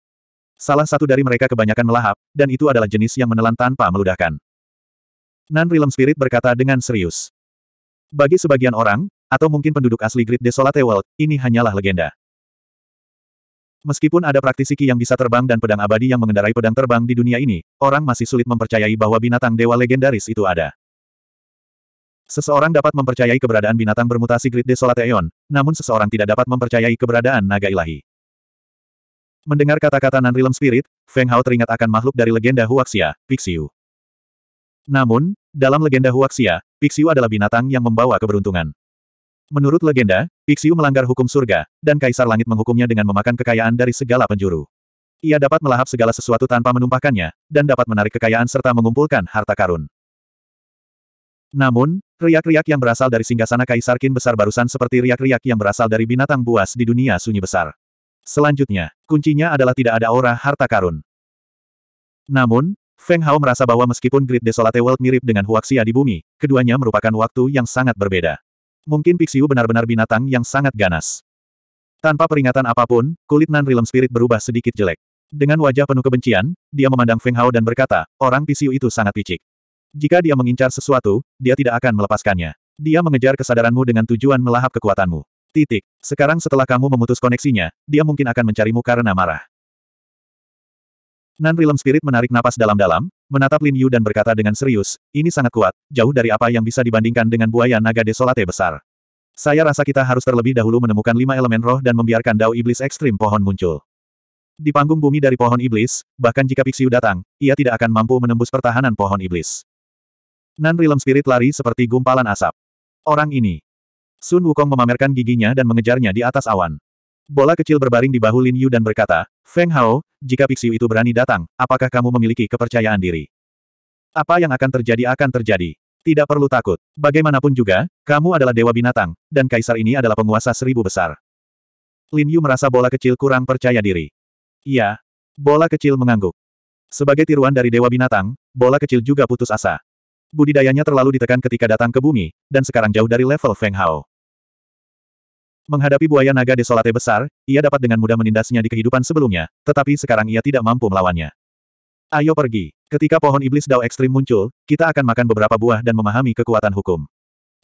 Salah satu dari mereka kebanyakan melahap, dan itu adalah jenis yang menelan tanpa meludahkan. Nan Realm Spirit berkata dengan serius. Bagi sebagian orang, atau mungkin penduduk asli Grid Desolate World, ini hanyalah legenda. Meskipun ada praktisi Ki yang bisa terbang dan pedang abadi yang mengendarai pedang terbang di dunia ini, orang masih sulit mempercayai bahwa binatang dewa legendaris itu ada. Seseorang dapat mempercayai keberadaan binatang bermutasi Grid Desolate Aeon, namun seseorang tidak dapat mempercayai keberadaan naga ilahi. Mendengar kata-kata Nan Realm Spirit, Feng Hao teringat akan makhluk dari legenda Huaxia, Pixiu. Namun, dalam legenda Huaxia, Pixiu adalah binatang yang membawa keberuntungan. Menurut legenda, Pixiu melanggar hukum surga, dan Kaisar Langit menghukumnya dengan memakan kekayaan dari segala penjuru. Ia dapat melahap segala sesuatu tanpa menumpahkannya, dan dapat menarik kekayaan serta mengumpulkan harta karun. Namun, riak-riak yang berasal dari singgasana Kaisar Kin Besar barusan seperti riak-riak yang berasal dari binatang buas di dunia sunyi besar. Selanjutnya, kuncinya adalah tidak ada aura harta karun. Namun, Feng Hao merasa bahwa meskipun Great Desolate World mirip dengan Huaxia di bumi, keduanya merupakan waktu yang sangat berbeda. Mungkin Pixiu benar-benar binatang yang sangat ganas. Tanpa peringatan apapun, kulit Nan Realm Spirit berubah sedikit jelek. Dengan wajah penuh kebencian, dia memandang Feng Hao dan berkata, orang Pixiu itu sangat picik. Jika dia mengincar sesuatu, dia tidak akan melepaskannya. Dia mengejar kesadaranmu dengan tujuan melahap kekuatanmu. Titik. Sekarang setelah kamu memutus koneksinya, dia mungkin akan mencarimu karena marah. Nan Rilem Spirit menarik napas dalam-dalam, menatap Lin Yu dan berkata dengan serius, ini sangat kuat, jauh dari apa yang bisa dibandingkan dengan buaya naga desolate besar. Saya rasa kita harus terlebih dahulu menemukan lima elemen roh dan membiarkan dao iblis ekstrim pohon muncul. Di panggung bumi dari pohon iblis, bahkan jika Pixiu datang, ia tidak akan mampu menembus pertahanan pohon iblis. Nan Rilem Spirit lari seperti gumpalan asap. Orang ini, Sun Wukong memamerkan giginya dan mengejarnya di atas awan. Bola kecil berbaring di bahu Lin Yu dan berkata, Feng Hao, jika Pixiu itu berani datang, apakah kamu memiliki kepercayaan diri? Apa yang akan terjadi akan terjadi. Tidak perlu takut. Bagaimanapun juga, kamu adalah dewa binatang, dan kaisar ini adalah penguasa seribu besar. Lin Yu merasa bola kecil kurang percaya diri. Iya. Bola kecil mengangguk. Sebagai tiruan dari dewa binatang, bola kecil juga putus asa. Budidayanya terlalu ditekan ketika datang ke bumi, dan sekarang jauh dari level Feng Hao. Menghadapi buaya naga desolate besar, ia dapat dengan mudah menindasnya di kehidupan sebelumnya, tetapi sekarang ia tidak mampu melawannya. Ayo pergi. Ketika pohon iblis Dao ekstrim muncul, kita akan makan beberapa buah dan memahami kekuatan hukum.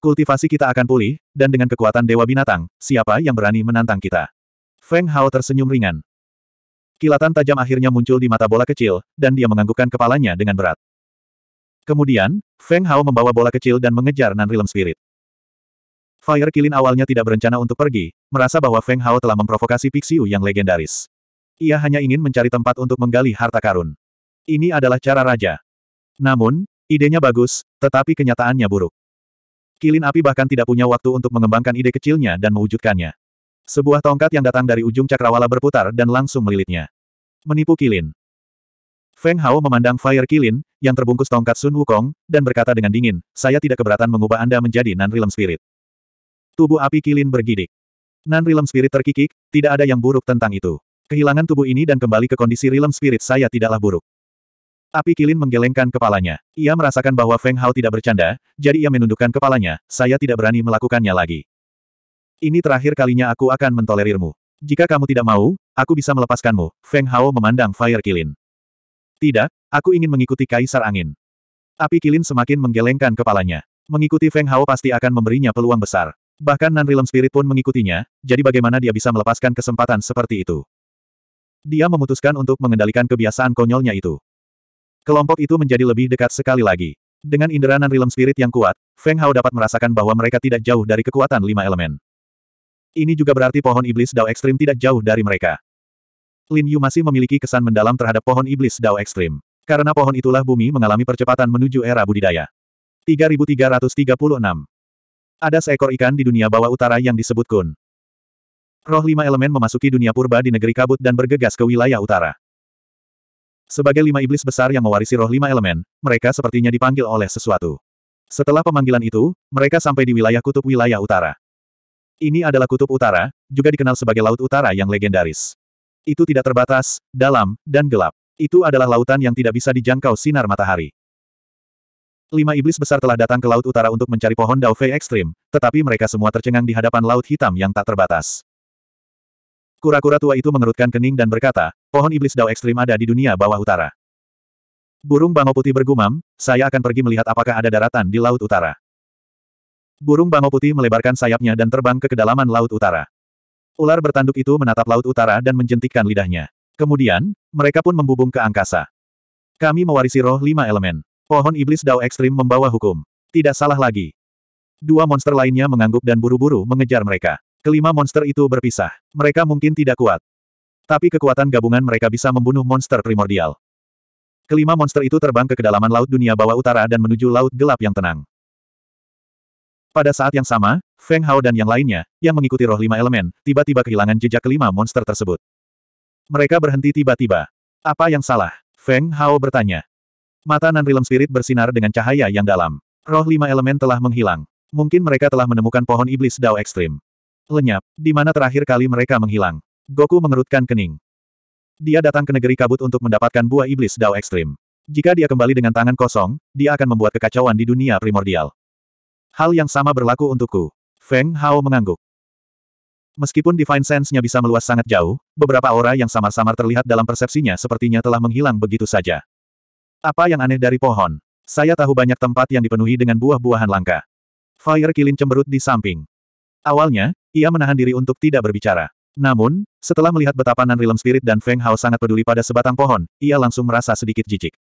Kultivasi kita akan pulih, dan dengan kekuatan dewa binatang, siapa yang berani menantang kita? Feng Hao tersenyum ringan. Kilatan tajam akhirnya muncul di mata bola kecil, dan dia menganggukkan kepalanya dengan berat. Kemudian, Feng Hao membawa bola kecil dan mengejar Nan Realm Spirit. Fire Kilin awalnya tidak berencana untuk pergi, merasa bahwa Feng Hao telah memprovokasi Pixiu yang legendaris. Ia hanya ingin mencari tempat untuk menggali harta karun. Ini adalah cara raja. Namun, idenya bagus, tetapi kenyataannya buruk. Kilin api bahkan tidak punya waktu untuk mengembangkan ide kecilnya dan mewujudkannya. Sebuah tongkat yang datang dari ujung cakrawala berputar dan langsung melilitnya. Menipu Kilin. Feng Hao memandang Fire Kilin, yang terbungkus tongkat Sun Wukong, dan berkata dengan dingin, saya tidak keberatan mengubah Anda menjadi Nan Realm Spirit. Tubuh api Kilin bergidik. Nan Realm Spirit terkikik, tidak ada yang buruk tentang itu. Kehilangan tubuh ini dan kembali ke kondisi Realm Spirit saya tidaklah buruk. Api Kilin menggelengkan kepalanya. Ia merasakan bahwa Feng Hao tidak bercanda, jadi ia menundukkan kepalanya, saya tidak berani melakukannya lagi. Ini terakhir kalinya aku akan mentolerirmu. Jika kamu tidak mau, aku bisa melepaskanmu, Feng Hao memandang Fire Kilin. Tidak, aku ingin mengikuti Kaisar Angin. Api Kilin semakin menggelengkan kepalanya. Mengikuti Feng Hao pasti akan memberinya peluang besar. Bahkan Nan Realm Spirit pun mengikutinya, jadi bagaimana dia bisa melepaskan kesempatan seperti itu. Dia memutuskan untuk mengendalikan kebiasaan konyolnya itu. Kelompok itu menjadi lebih dekat sekali lagi. Dengan indera Nan Realm Spirit yang kuat, Feng Hao dapat merasakan bahwa mereka tidak jauh dari kekuatan lima elemen. Ini juga berarti pohon iblis Dao Ekstrim tidak jauh dari mereka. Lin Yu masih memiliki kesan mendalam terhadap pohon iblis Dao Ekstrim. Karena pohon itulah bumi mengalami percepatan menuju era budidaya. 3336. Ada seekor ikan di dunia bawah utara yang disebut Kun. Roh lima elemen memasuki dunia purba di negeri kabut dan bergegas ke wilayah utara. Sebagai lima iblis besar yang mewarisi roh lima elemen, mereka sepertinya dipanggil oleh sesuatu. Setelah pemanggilan itu, mereka sampai di wilayah kutub wilayah utara. Ini adalah kutub utara, juga dikenal sebagai laut utara yang legendaris. Itu tidak terbatas, dalam, dan gelap. Itu adalah lautan yang tidak bisa dijangkau sinar matahari. Lima iblis besar telah datang ke Laut Utara untuk mencari pohon Dao Fei ekstrim, tetapi mereka semua tercengang di hadapan Laut Hitam yang tak terbatas. Kura-kura tua itu mengerutkan kening dan berkata, pohon iblis Dao ekstrim ada di dunia bawah utara. Burung bangau putih bergumam, saya akan pergi melihat apakah ada daratan di Laut Utara. Burung bangau putih melebarkan sayapnya dan terbang ke kedalaman Laut Utara. Ular bertanduk itu menatap laut utara dan menjentikkan lidahnya. Kemudian, mereka pun membubung ke angkasa. Kami mewarisi roh lima elemen. Pohon iblis Dao ekstrim membawa hukum. Tidak salah lagi. Dua monster lainnya mengangguk dan buru-buru mengejar mereka. Kelima monster itu berpisah. Mereka mungkin tidak kuat. Tapi kekuatan gabungan mereka bisa membunuh monster primordial. Kelima monster itu terbang ke kedalaman Laut Dunia Bawah Utara dan menuju Laut Gelap yang tenang. Pada saat yang sama, Feng Hao dan yang lainnya, yang mengikuti roh lima elemen, tiba-tiba kehilangan jejak kelima monster tersebut. Mereka berhenti tiba-tiba. Apa yang salah? Feng Hao bertanya. Mata Realm Spirit bersinar dengan cahaya yang dalam. Roh lima elemen telah menghilang. Mungkin mereka telah menemukan pohon iblis Dao Ekstrim. Lenyap, di mana terakhir kali mereka menghilang. Goku mengerutkan kening. Dia datang ke negeri kabut untuk mendapatkan buah iblis Dao Ekstrim. Jika dia kembali dengan tangan kosong, dia akan membuat kekacauan di dunia primordial. Hal yang sama berlaku untukku. Feng Hao mengangguk. Meskipun Divine Sense-nya bisa meluas sangat jauh, beberapa aura yang samar-samar terlihat dalam persepsinya sepertinya telah menghilang begitu saja. Apa yang aneh dari pohon? Saya tahu banyak tempat yang dipenuhi dengan buah-buahan langka. Fire Kilin cemberut di samping. Awalnya, ia menahan diri untuk tidak berbicara. Namun, setelah melihat betapa Nan Realm Spirit dan Feng Hao sangat peduli pada sebatang pohon, ia langsung merasa sedikit jijik.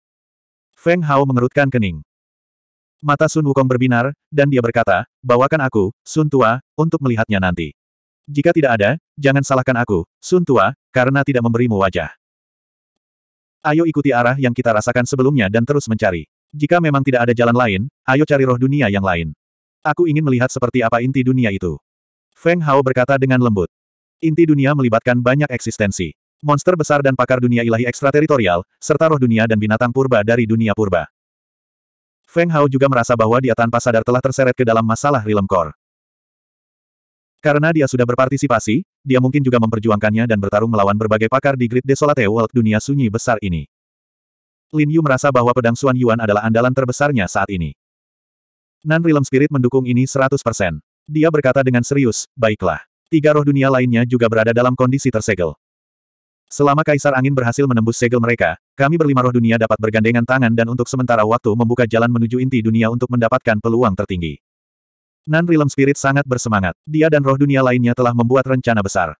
Feng Hao mengerutkan kening. Mata Sun Wukong berbinar, dan dia berkata, bawakan aku, Sun Tua, untuk melihatnya nanti. Jika tidak ada, jangan salahkan aku, Sun Tua, karena tidak memberimu wajah. Ayo ikuti arah yang kita rasakan sebelumnya dan terus mencari. Jika memang tidak ada jalan lain, ayo cari roh dunia yang lain. Aku ingin melihat seperti apa inti dunia itu. Feng Hao berkata dengan lembut. Inti dunia melibatkan banyak eksistensi. Monster besar dan pakar dunia ilahi ekstrateritorial, serta roh dunia dan binatang purba dari dunia purba. Feng Hao juga merasa bahwa dia tanpa sadar telah terseret ke dalam masalah Realm Core. Karena dia sudah berpartisipasi, dia mungkin juga memperjuangkannya dan bertarung melawan berbagai pakar di Great Desolate World dunia sunyi besar ini. Lin Yu merasa bahwa pedang Xuan Yuan adalah andalan terbesarnya saat ini. Nan Realm Spirit mendukung ini 100%. Dia berkata dengan serius, baiklah. Tiga roh dunia lainnya juga berada dalam kondisi tersegel. Selama Kaisar Angin berhasil menembus segel mereka, kami berlima roh dunia dapat bergandengan tangan dan untuk sementara waktu membuka jalan menuju inti dunia untuk mendapatkan peluang tertinggi. Nan Realm Spirit sangat bersemangat. Dia dan roh dunia lainnya telah membuat rencana besar.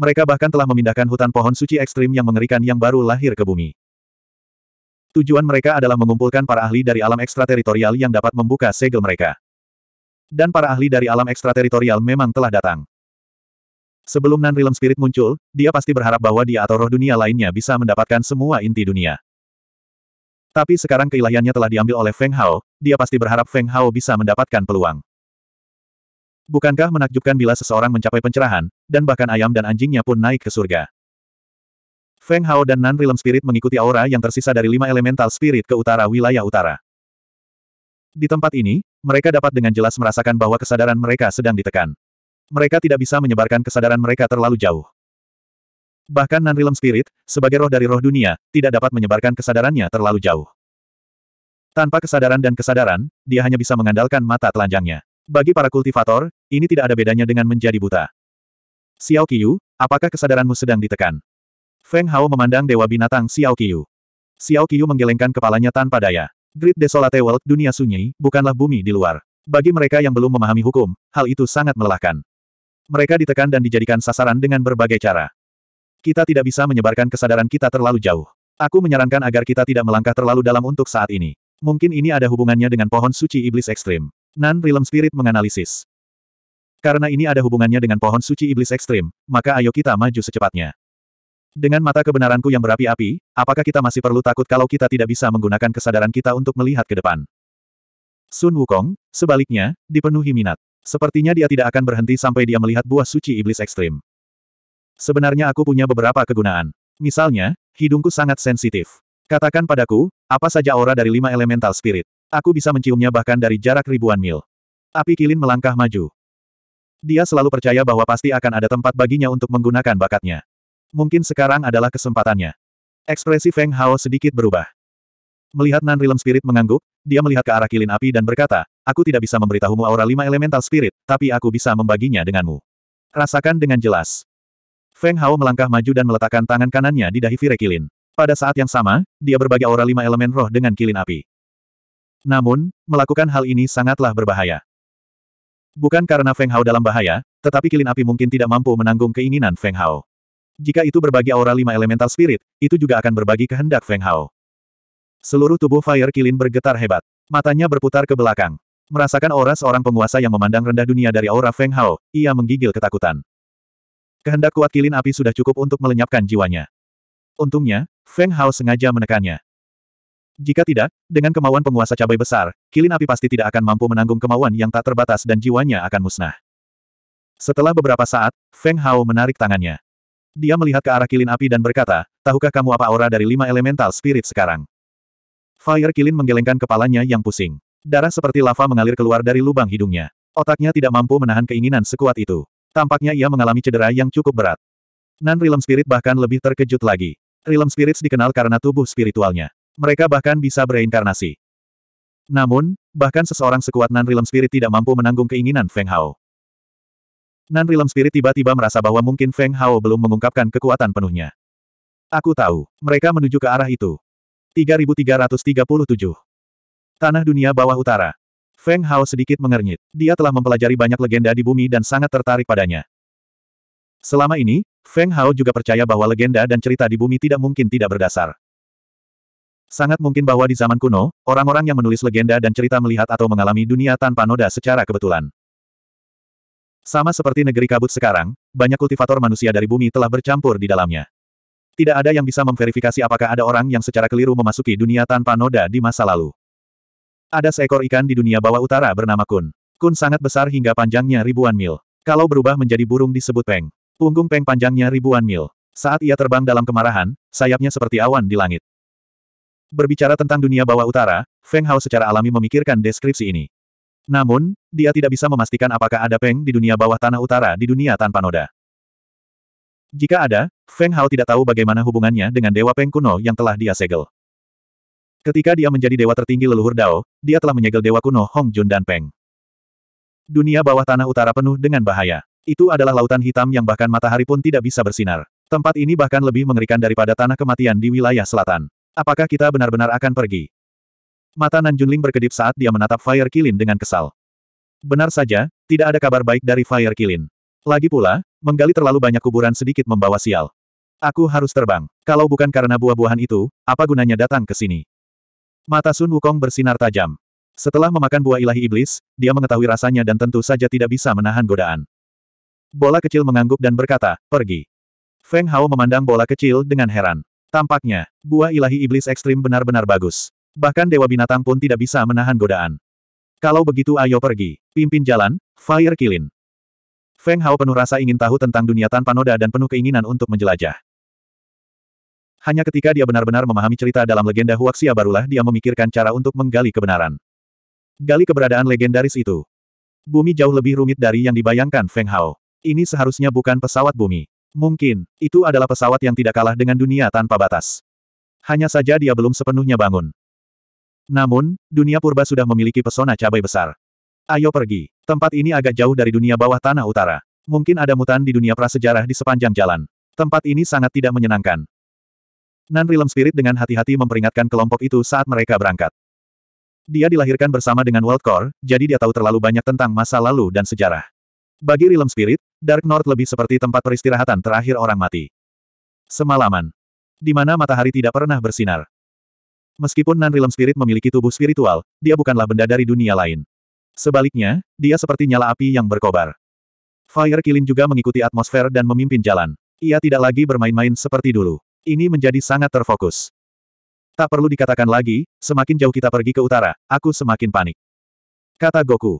Mereka bahkan telah memindahkan hutan pohon suci ekstrim yang mengerikan yang baru lahir ke bumi. Tujuan mereka adalah mengumpulkan para ahli dari alam ekstrateritorial yang dapat membuka segel mereka. Dan para ahli dari alam ekstrateritorial memang telah datang. Sebelum Nan-Realm Spirit muncul, dia pasti berharap bahwa dia atau roh dunia lainnya bisa mendapatkan semua inti dunia. Tapi sekarang keilahiannya telah diambil oleh Feng Hao, dia pasti berharap Feng Hao bisa mendapatkan peluang. Bukankah menakjubkan bila seseorang mencapai pencerahan, dan bahkan ayam dan anjingnya pun naik ke surga? Feng Hao dan Nan Realm Spirit mengikuti aura yang tersisa dari lima elemental spirit ke utara wilayah utara. Di tempat ini, mereka dapat dengan jelas merasakan bahwa kesadaran mereka sedang ditekan mereka tidak bisa menyebarkan kesadaran mereka terlalu jauh. Bahkan Nan Realm Spirit, sebagai roh dari roh dunia, tidak dapat menyebarkan kesadarannya terlalu jauh. Tanpa kesadaran dan kesadaran, dia hanya bisa mengandalkan mata telanjangnya. Bagi para kultivator, ini tidak ada bedanya dengan menjadi buta. Xiao Qiu, apakah kesadaranmu sedang ditekan? Feng Hao memandang dewa binatang Xiao Qiu. Xiao Qiu menggelengkan kepalanya tanpa daya. Grid Desolate World, dunia sunyi, bukanlah bumi di luar. Bagi mereka yang belum memahami hukum, hal itu sangat melelahkan. Mereka ditekan dan dijadikan sasaran dengan berbagai cara. Kita tidak bisa menyebarkan kesadaran kita terlalu jauh. Aku menyarankan agar kita tidak melangkah terlalu dalam untuk saat ini. Mungkin ini ada hubungannya dengan pohon suci iblis ekstrim. Nan Realm Spirit menganalisis. Karena ini ada hubungannya dengan pohon suci iblis ekstrim, maka ayo kita maju secepatnya. Dengan mata kebenaranku yang berapi-api, apakah kita masih perlu takut kalau kita tidak bisa menggunakan kesadaran kita untuk melihat ke depan? Sun Wukong, sebaliknya, dipenuhi minat. Sepertinya dia tidak akan berhenti sampai dia melihat buah suci iblis ekstrim. Sebenarnya aku punya beberapa kegunaan. Misalnya, hidungku sangat sensitif. Katakan padaku, apa saja aura dari lima elemental spirit. Aku bisa menciumnya bahkan dari jarak ribuan mil. Api kilin melangkah maju. Dia selalu percaya bahwa pasti akan ada tempat baginya untuk menggunakan bakatnya. Mungkin sekarang adalah kesempatannya. Ekspresi Feng Hao sedikit berubah. Melihat Nan Realm Spirit mengangguk, dia melihat ke arah kilin api dan berkata, aku tidak bisa memberitahumu aura lima elemental spirit, tapi aku bisa membaginya denganmu. Rasakan dengan jelas. Feng Hao melangkah maju dan meletakkan tangan kanannya di dahi Kilin. Pada saat yang sama, dia berbagi aura lima elemen roh dengan kilin api. Namun, melakukan hal ini sangatlah berbahaya. Bukan karena Feng Hao dalam bahaya, tetapi kilin api mungkin tidak mampu menanggung keinginan Feng Hao. Jika itu berbagi aura lima elemental spirit, itu juga akan berbagi kehendak Feng Hao. Seluruh tubuh Fire Kilin bergetar hebat. Matanya berputar ke belakang. Merasakan aura seorang penguasa yang memandang rendah dunia dari aura Feng Hao, ia menggigil ketakutan. Kehendak kuat kilin api sudah cukup untuk melenyapkan jiwanya. Untungnya, Feng Hao sengaja menekannya. Jika tidak, dengan kemauan penguasa cabai besar, kilin api pasti tidak akan mampu menanggung kemauan yang tak terbatas dan jiwanya akan musnah. Setelah beberapa saat, Feng Hao menarik tangannya. Dia melihat ke arah kilin api dan berkata, tahukah kamu apa aura dari lima elemental spirit sekarang? Fire Kilin menggelengkan kepalanya yang pusing. Darah seperti lava mengalir keluar dari lubang hidungnya. Otaknya tidak mampu menahan keinginan sekuat itu. Tampaknya ia mengalami cedera yang cukup berat. Nan Realm Spirit bahkan lebih terkejut lagi. Realm Spirits dikenal karena tubuh spiritualnya. Mereka bahkan bisa bereinkarnasi. Namun, bahkan seseorang sekuat Nan Realm Spirit tidak mampu menanggung keinginan Feng Hao. Nan Realm Spirit tiba-tiba merasa bahwa mungkin Feng Hao belum mengungkapkan kekuatan penuhnya. Aku tahu, mereka menuju ke arah itu. 3337 Tanah dunia bawah utara. Feng Hao sedikit mengernyit. Dia telah mempelajari banyak legenda di bumi dan sangat tertarik padanya. Selama ini, Feng Hao juga percaya bahwa legenda dan cerita di bumi tidak mungkin tidak berdasar. Sangat mungkin bahwa di zaman kuno, orang-orang yang menulis legenda dan cerita melihat atau mengalami dunia tanpa noda secara kebetulan. Sama seperti negeri kabut sekarang, banyak kultivator manusia dari bumi telah bercampur di dalamnya. Tidak ada yang bisa memverifikasi apakah ada orang yang secara keliru memasuki dunia tanpa noda di masa lalu. Ada seekor ikan di dunia bawah utara bernama kun. Kun sangat besar hingga panjangnya ribuan mil. Kalau berubah menjadi burung disebut peng. Punggung peng panjangnya ribuan mil. Saat ia terbang dalam kemarahan, sayapnya seperti awan di langit. Berbicara tentang dunia bawah utara, Feng Hao secara alami memikirkan deskripsi ini. Namun, dia tidak bisa memastikan apakah ada peng di dunia bawah tanah utara di dunia tanpa noda. Jika ada, Feng Hao tidak tahu bagaimana hubungannya dengan Dewa Peng kuno yang telah dia segel. Ketika dia menjadi dewa tertinggi leluhur Dao, dia telah menyegel dewa kuno Hong Jun dan Peng. Dunia bawah tanah utara penuh dengan bahaya. Itu adalah lautan hitam yang bahkan matahari pun tidak bisa bersinar. Tempat ini bahkan lebih mengerikan daripada tanah kematian di wilayah selatan. Apakah kita benar-benar akan pergi? Mata Nan Junling berkedip saat dia menatap Fire Kilin dengan kesal. Benar saja, tidak ada kabar baik dari Fire Kilin. Lagi pula, menggali terlalu banyak kuburan sedikit membawa sial. Aku harus terbang. Kalau bukan karena buah-buahan itu, apa gunanya datang ke sini? Mata Sun Wukong bersinar tajam. Setelah memakan buah ilahi iblis, dia mengetahui rasanya dan tentu saja tidak bisa menahan godaan. Bola kecil mengangguk dan berkata, pergi. Feng Hao memandang bola kecil dengan heran. Tampaknya, buah ilahi iblis ekstrim benar-benar bagus. Bahkan Dewa Binatang pun tidak bisa menahan godaan. Kalau begitu ayo pergi. Pimpin jalan, Fire Kilin. Feng Hao penuh rasa ingin tahu tentang dunia tanpa noda dan penuh keinginan untuk menjelajah. Hanya ketika dia benar-benar memahami cerita dalam legenda Huaxia barulah dia memikirkan cara untuk menggali kebenaran. Gali keberadaan legendaris itu. Bumi jauh lebih rumit dari yang dibayangkan Feng Hao. Ini seharusnya bukan pesawat bumi. Mungkin, itu adalah pesawat yang tidak kalah dengan dunia tanpa batas. Hanya saja dia belum sepenuhnya bangun. Namun, dunia purba sudah memiliki pesona cabai besar. Ayo pergi. Tempat ini agak jauh dari dunia bawah tanah utara. Mungkin ada mutan di dunia prasejarah di sepanjang jalan. Tempat ini sangat tidak menyenangkan. Nan Rilem Spirit dengan hati-hati memperingatkan kelompok itu saat mereka berangkat. Dia dilahirkan bersama dengan World Core, jadi dia tahu terlalu banyak tentang masa lalu dan sejarah. Bagi Rilem Spirit, Dark North lebih seperti tempat peristirahatan terakhir orang mati. Semalaman. Di mana matahari tidak pernah bersinar. Meskipun Nan Rilem Spirit memiliki tubuh spiritual, dia bukanlah benda dari dunia lain. Sebaliknya, dia seperti nyala api yang berkobar. Fire Kilin juga mengikuti atmosfer dan memimpin jalan. Ia tidak lagi bermain-main seperti dulu. Ini menjadi sangat terfokus. Tak perlu dikatakan lagi, semakin jauh kita pergi ke utara, aku semakin panik. Kata Goku.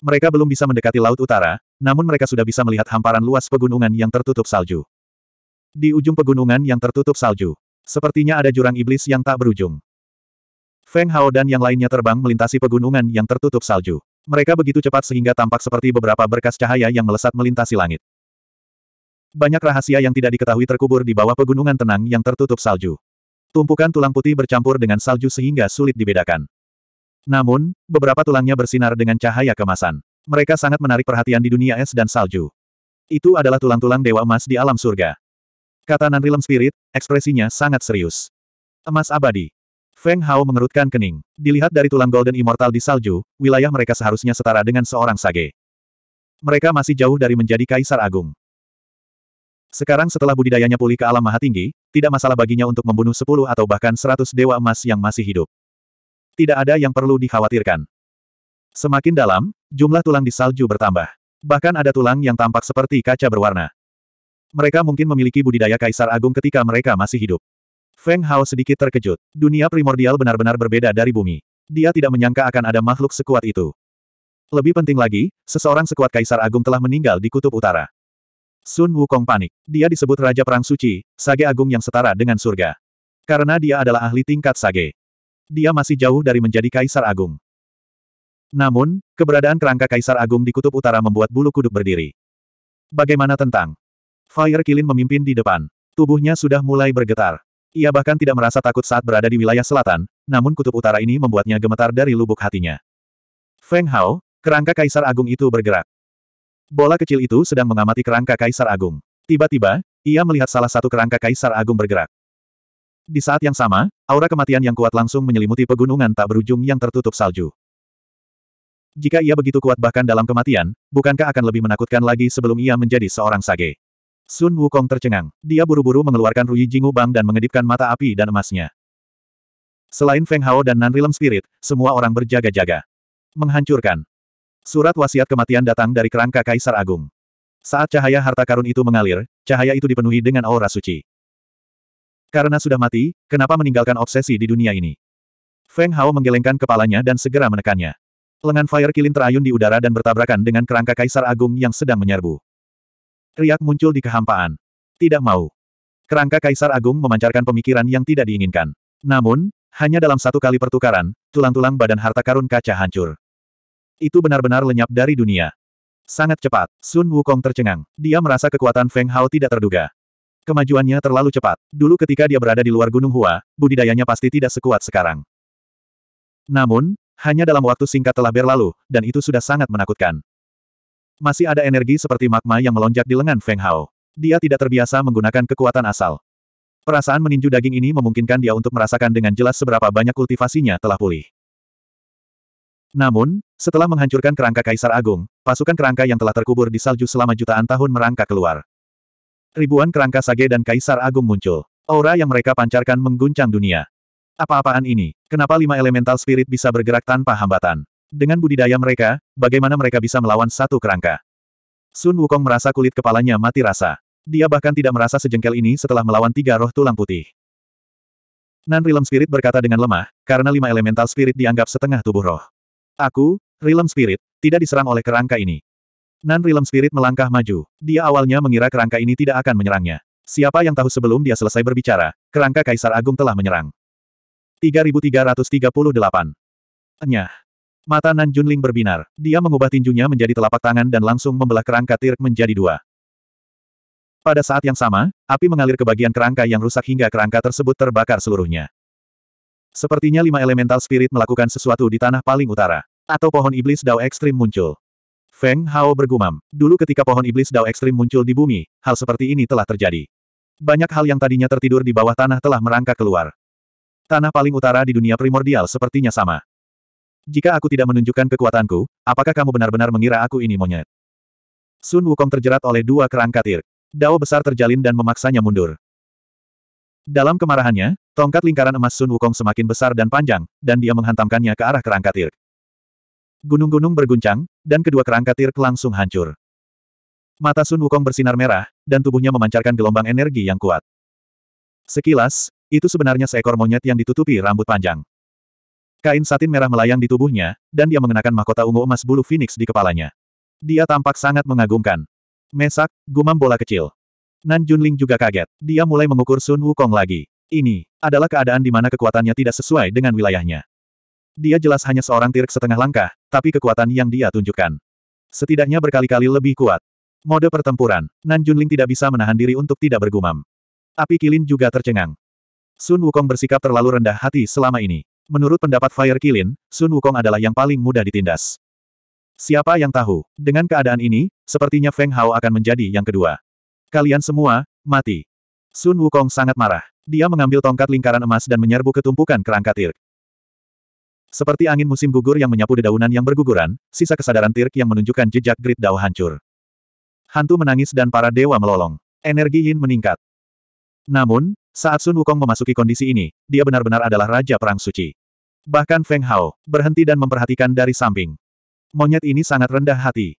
Mereka belum bisa mendekati Laut Utara, namun mereka sudah bisa melihat hamparan luas pegunungan yang tertutup salju. Di ujung pegunungan yang tertutup salju, sepertinya ada jurang iblis yang tak berujung. Feng Hao dan yang lainnya terbang melintasi pegunungan yang tertutup salju. Mereka begitu cepat sehingga tampak seperti beberapa berkas cahaya yang melesat melintasi langit. Banyak rahasia yang tidak diketahui terkubur di bawah pegunungan tenang yang tertutup salju. Tumpukan tulang putih bercampur dengan salju sehingga sulit dibedakan. Namun, beberapa tulangnya bersinar dengan cahaya kemasan. Mereka sangat menarik perhatian di dunia es dan salju. Itu adalah tulang-tulang dewa emas di alam surga. Kata Nan Spirit, ekspresinya sangat serius. Emas abadi. Feng Hao mengerutkan kening. Dilihat dari tulang Golden Immortal di salju, wilayah mereka seharusnya setara dengan seorang sage. Mereka masih jauh dari menjadi kaisar agung. Sekarang setelah budidayanya pulih ke alam maha tinggi, tidak masalah baginya untuk membunuh sepuluh atau bahkan seratus dewa emas yang masih hidup. Tidak ada yang perlu dikhawatirkan. Semakin dalam, jumlah tulang di salju bertambah. Bahkan ada tulang yang tampak seperti kaca berwarna. Mereka mungkin memiliki budidaya Kaisar Agung ketika mereka masih hidup. Feng Hao sedikit terkejut. Dunia primordial benar-benar berbeda dari bumi. Dia tidak menyangka akan ada makhluk sekuat itu. Lebih penting lagi, seseorang sekuat Kaisar Agung telah meninggal di Kutub Utara. Sun Wukong panik. Dia disebut Raja Perang Suci, Sage Agung yang setara dengan surga. Karena dia adalah ahli tingkat Sage. Dia masih jauh dari menjadi Kaisar Agung. Namun, keberadaan kerangka Kaisar Agung di Kutub Utara membuat bulu kuduk berdiri. Bagaimana tentang? Fire Kilin memimpin di depan. Tubuhnya sudah mulai bergetar. Ia bahkan tidak merasa takut saat berada di wilayah selatan, namun Kutub Utara ini membuatnya gemetar dari lubuk hatinya. Feng Hao, kerangka Kaisar Agung itu bergerak. Bola kecil itu sedang mengamati kerangka Kaisar Agung. Tiba-tiba, ia melihat salah satu kerangka Kaisar Agung bergerak. Di saat yang sama, aura kematian yang kuat langsung menyelimuti pegunungan tak berujung yang tertutup salju. Jika ia begitu kuat bahkan dalam kematian, bukankah akan lebih menakutkan lagi sebelum ia menjadi seorang sage? Sun Wukong tercengang. Dia buru-buru mengeluarkan Ruyi Jingu Bang dan mengedipkan mata api dan emasnya. Selain Feng Hao dan Nan Spirit, semua orang berjaga-jaga. Menghancurkan. Surat wasiat kematian datang dari kerangka Kaisar Agung. Saat cahaya harta karun itu mengalir, cahaya itu dipenuhi dengan aura suci. Karena sudah mati, kenapa meninggalkan obsesi di dunia ini? Feng Hao menggelengkan kepalanya dan segera menekannya. Lengan Fire Kilin terayun di udara dan bertabrakan dengan kerangka Kaisar Agung yang sedang menyerbu. Riak muncul di kehampaan. Tidak mau. Kerangka Kaisar Agung memancarkan pemikiran yang tidak diinginkan. Namun, hanya dalam satu kali pertukaran, tulang-tulang badan harta karun kaca hancur. Itu benar-benar lenyap dari dunia. Sangat cepat, Sun Wukong tercengang. Dia merasa kekuatan Feng Hao tidak terduga. Kemajuannya terlalu cepat. Dulu ketika dia berada di luar Gunung Hua, budidayanya pasti tidak sekuat sekarang. Namun, hanya dalam waktu singkat telah berlalu, dan itu sudah sangat menakutkan. Masih ada energi seperti magma yang melonjak di lengan Feng Hao. Dia tidak terbiasa menggunakan kekuatan asal. Perasaan meninju daging ini memungkinkan dia untuk merasakan dengan jelas seberapa banyak kultivasinya telah pulih. Namun, setelah menghancurkan kerangka Kaisar Agung, pasukan kerangka yang telah terkubur di salju selama jutaan tahun merangkak keluar. Ribuan kerangka sage dan Kaisar Agung muncul. Aura yang mereka pancarkan mengguncang dunia. Apa-apaan ini? Kenapa lima elemental spirit bisa bergerak tanpa hambatan? Dengan budidaya mereka, bagaimana mereka bisa melawan satu kerangka? Sun Wukong merasa kulit kepalanya mati rasa. Dia bahkan tidak merasa sejengkel ini setelah melawan tiga roh tulang putih. Nan Rilem Spirit berkata dengan lemah, karena lima elemental spirit dianggap setengah tubuh roh. Aku, Realm Spirit, tidak diserang oleh kerangka ini. Nan Realm Spirit melangkah maju. Dia awalnya mengira kerangka ini tidak akan menyerangnya. Siapa yang tahu sebelum dia selesai berbicara, kerangka Kaisar Agung telah menyerang. 3338. Enyah. Mata Nan Junling berbinar. Dia mengubah tinjunya menjadi telapak tangan dan langsung membelah kerangka Tirk menjadi dua. Pada saat yang sama, api mengalir ke bagian kerangka yang rusak hingga kerangka tersebut terbakar seluruhnya. Sepertinya lima elemental spirit melakukan sesuatu di tanah paling utara. Atau pohon iblis Dao ekstrim muncul. Feng Hao bergumam. Dulu ketika pohon iblis Dao ekstrim muncul di bumi, hal seperti ini telah terjadi. Banyak hal yang tadinya tertidur di bawah tanah telah merangkak keluar. Tanah paling utara di dunia primordial sepertinya sama. Jika aku tidak menunjukkan kekuatanku, apakah kamu benar-benar mengira aku ini monyet? Sun Wukong terjerat oleh dua kerangka tir. Dao besar terjalin dan memaksanya mundur. Dalam kemarahannya, tongkat lingkaran emas Sun Wukong semakin besar dan panjang, dan dia menghantamkannya ke arah kerangka tir. Gunung-gunung berguncang, dan kedua kerangka tirk langsung hancur. Mata Sun Wukong bersinar merah, dan tubuhnya memancarkan gelombang energi yang kuat. Sekilas, itu sebenarnya seekor monyet yang ditutupi rambut panjang. Kain satin merah melayang di tubuhnya, dan dia mengenakan mahkota ungu emas bulu phoenix di kepalanya. Dia tampak sangat mengagumkan. Mesak, gumam bola kecil. Nan Junling juga kaget. Dia mulai mengukur Sun Wukong lagi. Ini adalah keadaan di mana kekuatannya tidak sesuai dengan wilayahnya. Dia jelas hanya seorang tirik setengah langkah, tapi kekuatan yang dia tunjukkan. Setidaknya berkali-kali lebih kuat. Mode pertempuran, Nan Junling tidak bisa menahan diri untuk tidak bergumam. Api Kilin juga tercengang. Sun Wukong bersikap terlalu rendah hati selama ini. Menurut pendapat Fire Kilin, Sun Wukong adalah yang paling mudah ditindas. Siapa yang tahu, dengan keadaan ini, sepertinya Feng Hao akan menjadi yang kedua. Kalian semua, mati. Sun Wukong sangat marah. Dia mengambil tongkat lingkaran emas dan menyerbu ketumpukan kerangka tirk. Seperti angin musim gugur yang menyapu dedaunan yang berguguran, sisa kesadaran Tirk yang menunjukkan jejak Grid Dao hancur. Hantu menangis dan para dewa melolong. Energi Yin meningkat. Namun, saat Sun Wukong memasuki kondisi ini, dia benar-benar adalah Raja Perang Suci. Bahkan Feng Hao, berhenti dan memperhatikan dari samping. Monyet ini sangat rendah hati.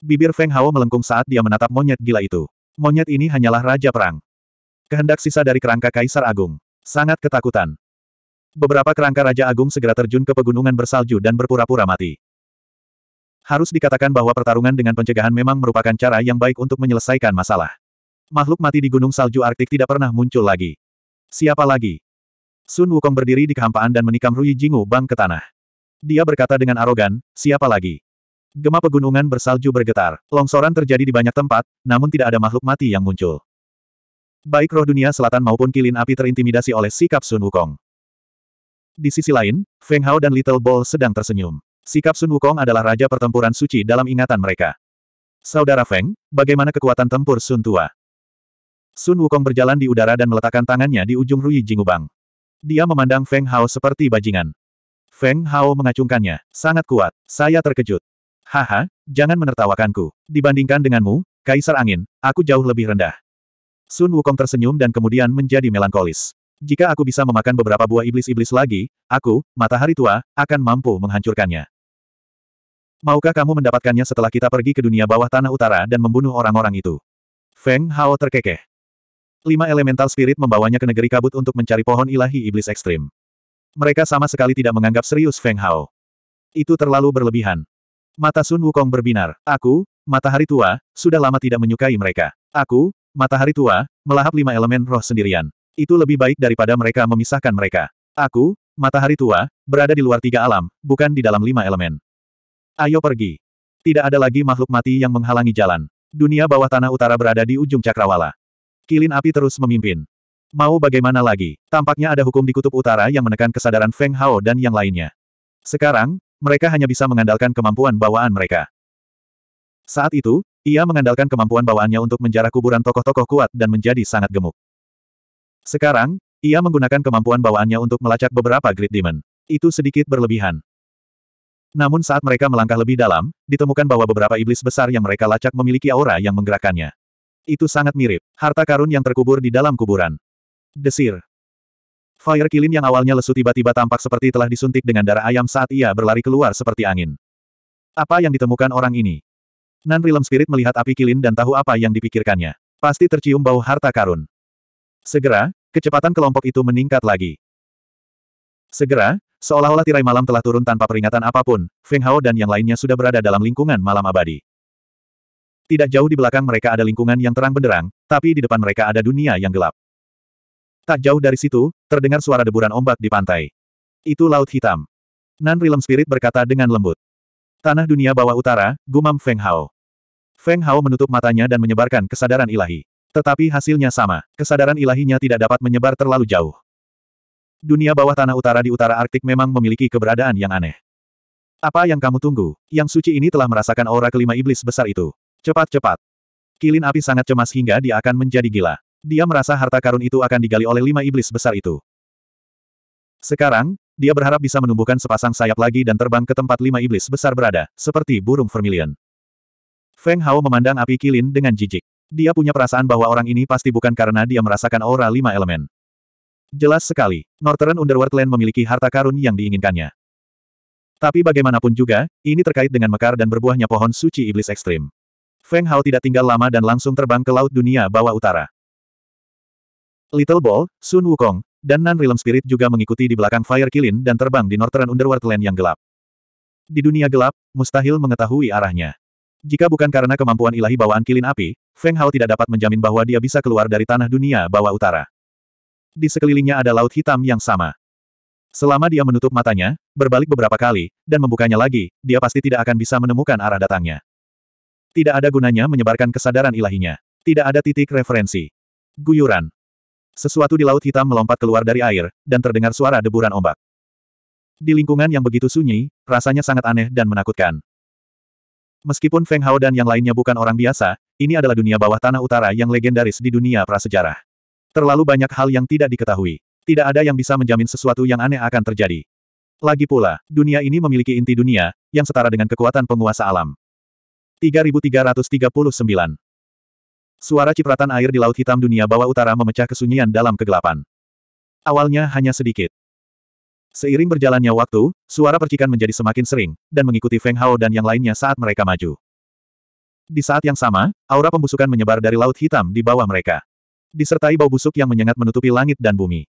Bibir Feng Hao melengkung saat dia menatap monyet gila itu. Monyet ini hanyalah Raja Perang. Kehendak sisa dari kerangka Kaisar Agung. Sangat ketakutan. Beberapa kerangka Raja Agung segera terjun ke pegunungan bersalju dan berpura-pura mati. Harus dikatakan bahwa pertarungan dengan pencegahan memang merupakan cara yang baik untuk menyelesaikan masalah. Makhluk mati di gunung salju Arktik tidak pernah muncul lagi. Siapa lagi? Sun Wukong berdiri di kehampaan dan menikam Rui Jingwu bang ke tanah. Dia berkata dengan arogan, siapa lagi? Gema pegunungan bersalju bergetar. Longsoran terjadi di banyak tempat, namun tidak ada makhluk mati yang muncul. Baik roh dunia selatan maupun kilin api terintimidasi oleh sikap Sun Wukong. Di sisi lain, Feng Hao dan Little Ball sedang tersenyum. Sikap Sun Wukong adalah raja pertempuran suci dalam ingatan mereka. Saudara Feng, bagaimana kekuatan tempur Sun Tua? Sun Wukong berjalan di udara dan meletakkan tangannya di ujung Rui Jingubang. Dia memandang Feng Hao seperti bajingan. Feng Hao mengacungkannya. Sangat kuat. Saya terkejut. Haha, jangan menertawakanku. Dibandingkan denganmu, Kaisar Angin, aku jauh lebih rendah. Sun Wukong tersenyum dan kemudian menjadi melankolis. Jika aku bisa memakan beberapa buah iblis-iblis lagi, aku, matahari tua, akan mampu menghancurkannya. Maukah kamu mendapatkannya setelah kita pergi ke dunia bawah tanah utara dan membunuh orang-orang itu? Feng Hao terkekeh. Lima elemental spirit membawanya ke negeri kabut untuk mencari pohon ilahi iblis ekstrim. Mereka sama sekali tidak menganggap serius Feng Hao. Itu terlalu berlebihan. Mata Sun Wukong berbinar. Aku, matahari tua, sudah lama tidak menyukai mereka. Aku, matahari tua, melahap lima elemen roh sendirian. Itu lebih baik daripada mereka memisahkan mereka. Aku, matahari tua, berada di luar tiga alam, bukan di dalam lima elemen. Ayo pergi. Tidak ada lagi makhluk mati yang menghalangi jalan. Dunia bawah tanah utara berada di ujung cakrawala. Kilin api terus memimpin. Mau bagaimana lagi? Tampaknya ada hukum di kutub utara yang menekan kesadaran Feng Hao dan yang lainnya. Sekarang, mereka hanya bisa mengandalkan kemampuan bawaan mereka. Saat itu, ia mengandalkan kemampuan bawaannya untuk menjarah kuburan tokoh-tokoh kuat dan menjadi sangat gemuk. Sekarang, ia menggunakan kemampuan bawaannya untuk melacak beberapa Great Demon. Itu sedikit berlebihan. Namun saat mereka melangkah lebih dalam, ditemukan bahwa beberapa iblis besar yang mereka lacak memiliki aura yang menggerakkannya. Itu sangat mirip, harta karun yang terkubur di dalam kuburan. Desir. Fire Kilin yang awalnya lesu tiba-tiba tampak seperti telah disuntik dengan darah ayam saat ia berlari keluar seperti angin. Apa yang ditemukan orang ini? Nan Rilem Spirit melihat api Kilin dan tahu apa yang dipikirkannya. Pasti tercium bau harta karun. Segera, kecepatan kelompok itu meningkat lagi. Segera, seolah-olah tirai malam telah turun tanpa peringatan apapun, Feng Hao dan yang lainnya sudah berada dalam lingkungan malam abadi. Tidak jauh di belakang mereka ada lingkungan yang terang benderang, tapi di depan mereka ada dunia yang gelap. Tak jauh dari situ, terdengar suara deburan ombak di pantai. Itu Laut Hitam. Nan Realm Spirit berkata dengan lembut. Tanah dunia bawah utara, gumam Feng Hao. Feng Hao menutup matanya dan menyebarkan kesadaran ilahi. Tetapi hasilnya sama, kesadaran ilahinya tidak dapat menyebar terlalu jauh. Dunia bawah tanah utara di utara Arktik memang memiliki keberadaan yang aneh. Apa yang kamu tunggu? Yang suci ini telah merasakan aura kelima iblis besar itu. Cepat-cepat. Kilin api sangat cemas hingga dia akan menjadi gila. Dia merasa harta karun itu akan digali oleh lima iblis besar itu. Sekarang, dia berharap bisa menumbuhkan sepasang sayap lagi dan terbang ke tempat lima iblis besar berada, seperti burung vermilion. Feng Hao memandang api kilin dengan jijik. Dia punya perasaan bahwa orang ini pasti bukan karena dia merasakan aura lima elemen. Jelas sekali, Northern Underworld Land memiliki harta karun yang diinginkannya. Tapi bagaimanapun juga, ini terkait dengan mekar dan berbuahnya pohon suci iblis ekstrim. Feng Hao tidak tinggal lama dan langsung terbang ke Laut Dunia Bawah Utara. Little Ball, Sun Wukong, dan Nan Realm Spirit juga mengikuti di belakang Fire Kilin dan terbang di Northern Underworld Land yang gelap. Di dunia gelap, mustahil mengetahui arahnya. Jika bukan karena kemampuan ilahi bawaan kilin api, Feng Hao tidak dapat menjamin bahwa dia bisa keluar dari tanah dunia bawah utara. Di sekelilingnya ada laut hitam yang sama. Selama dia menutup matanya, berbalik beberapa kali, dan membukanya lagi, dia pasti tidak akan bisa menemukan arah datangnya. Tidak ada gunanya menyebarkan kesadaran ilahinya. Tidak ada titik referensi. Guyuran. Sesuatu di laut hitam melompat keluar dari air, dan terdengar suara deburan ombak. Di lingkungan yang begitu sunyi, rasanya sangat aneh dan menakutkan. Meskipun Feng Hao dan yang lainnya bukan orang biasa, ini adalah dunia bawah tanah utara yang legendaris di dunia prasejarah. Terlalu banyak hal yang tidak diketahui. Tidak ada yang bisa menjamin sesuatu yang aneh akan terjadi. Lagi pula, dunia ini memiliki inti dunia, yang setara dengan kekuatan penguasa alam. 3339 Suara cipratan air di Laut Hitam Dunia Bawah Utara memecah kesunyian dalam kegelapan. Awalnya hanya sedikit. Seiring berjalannya waktu, suara percikan menjadi semakin sering, dan mengikuti Feng Hao dan yang lainnya saat mereka maju. Di saat yang sama, aura pembusukan menyebar dari laut hitam di bawah mereka. Disertai bau busuk yang menyengat menutupi langit dan bumi.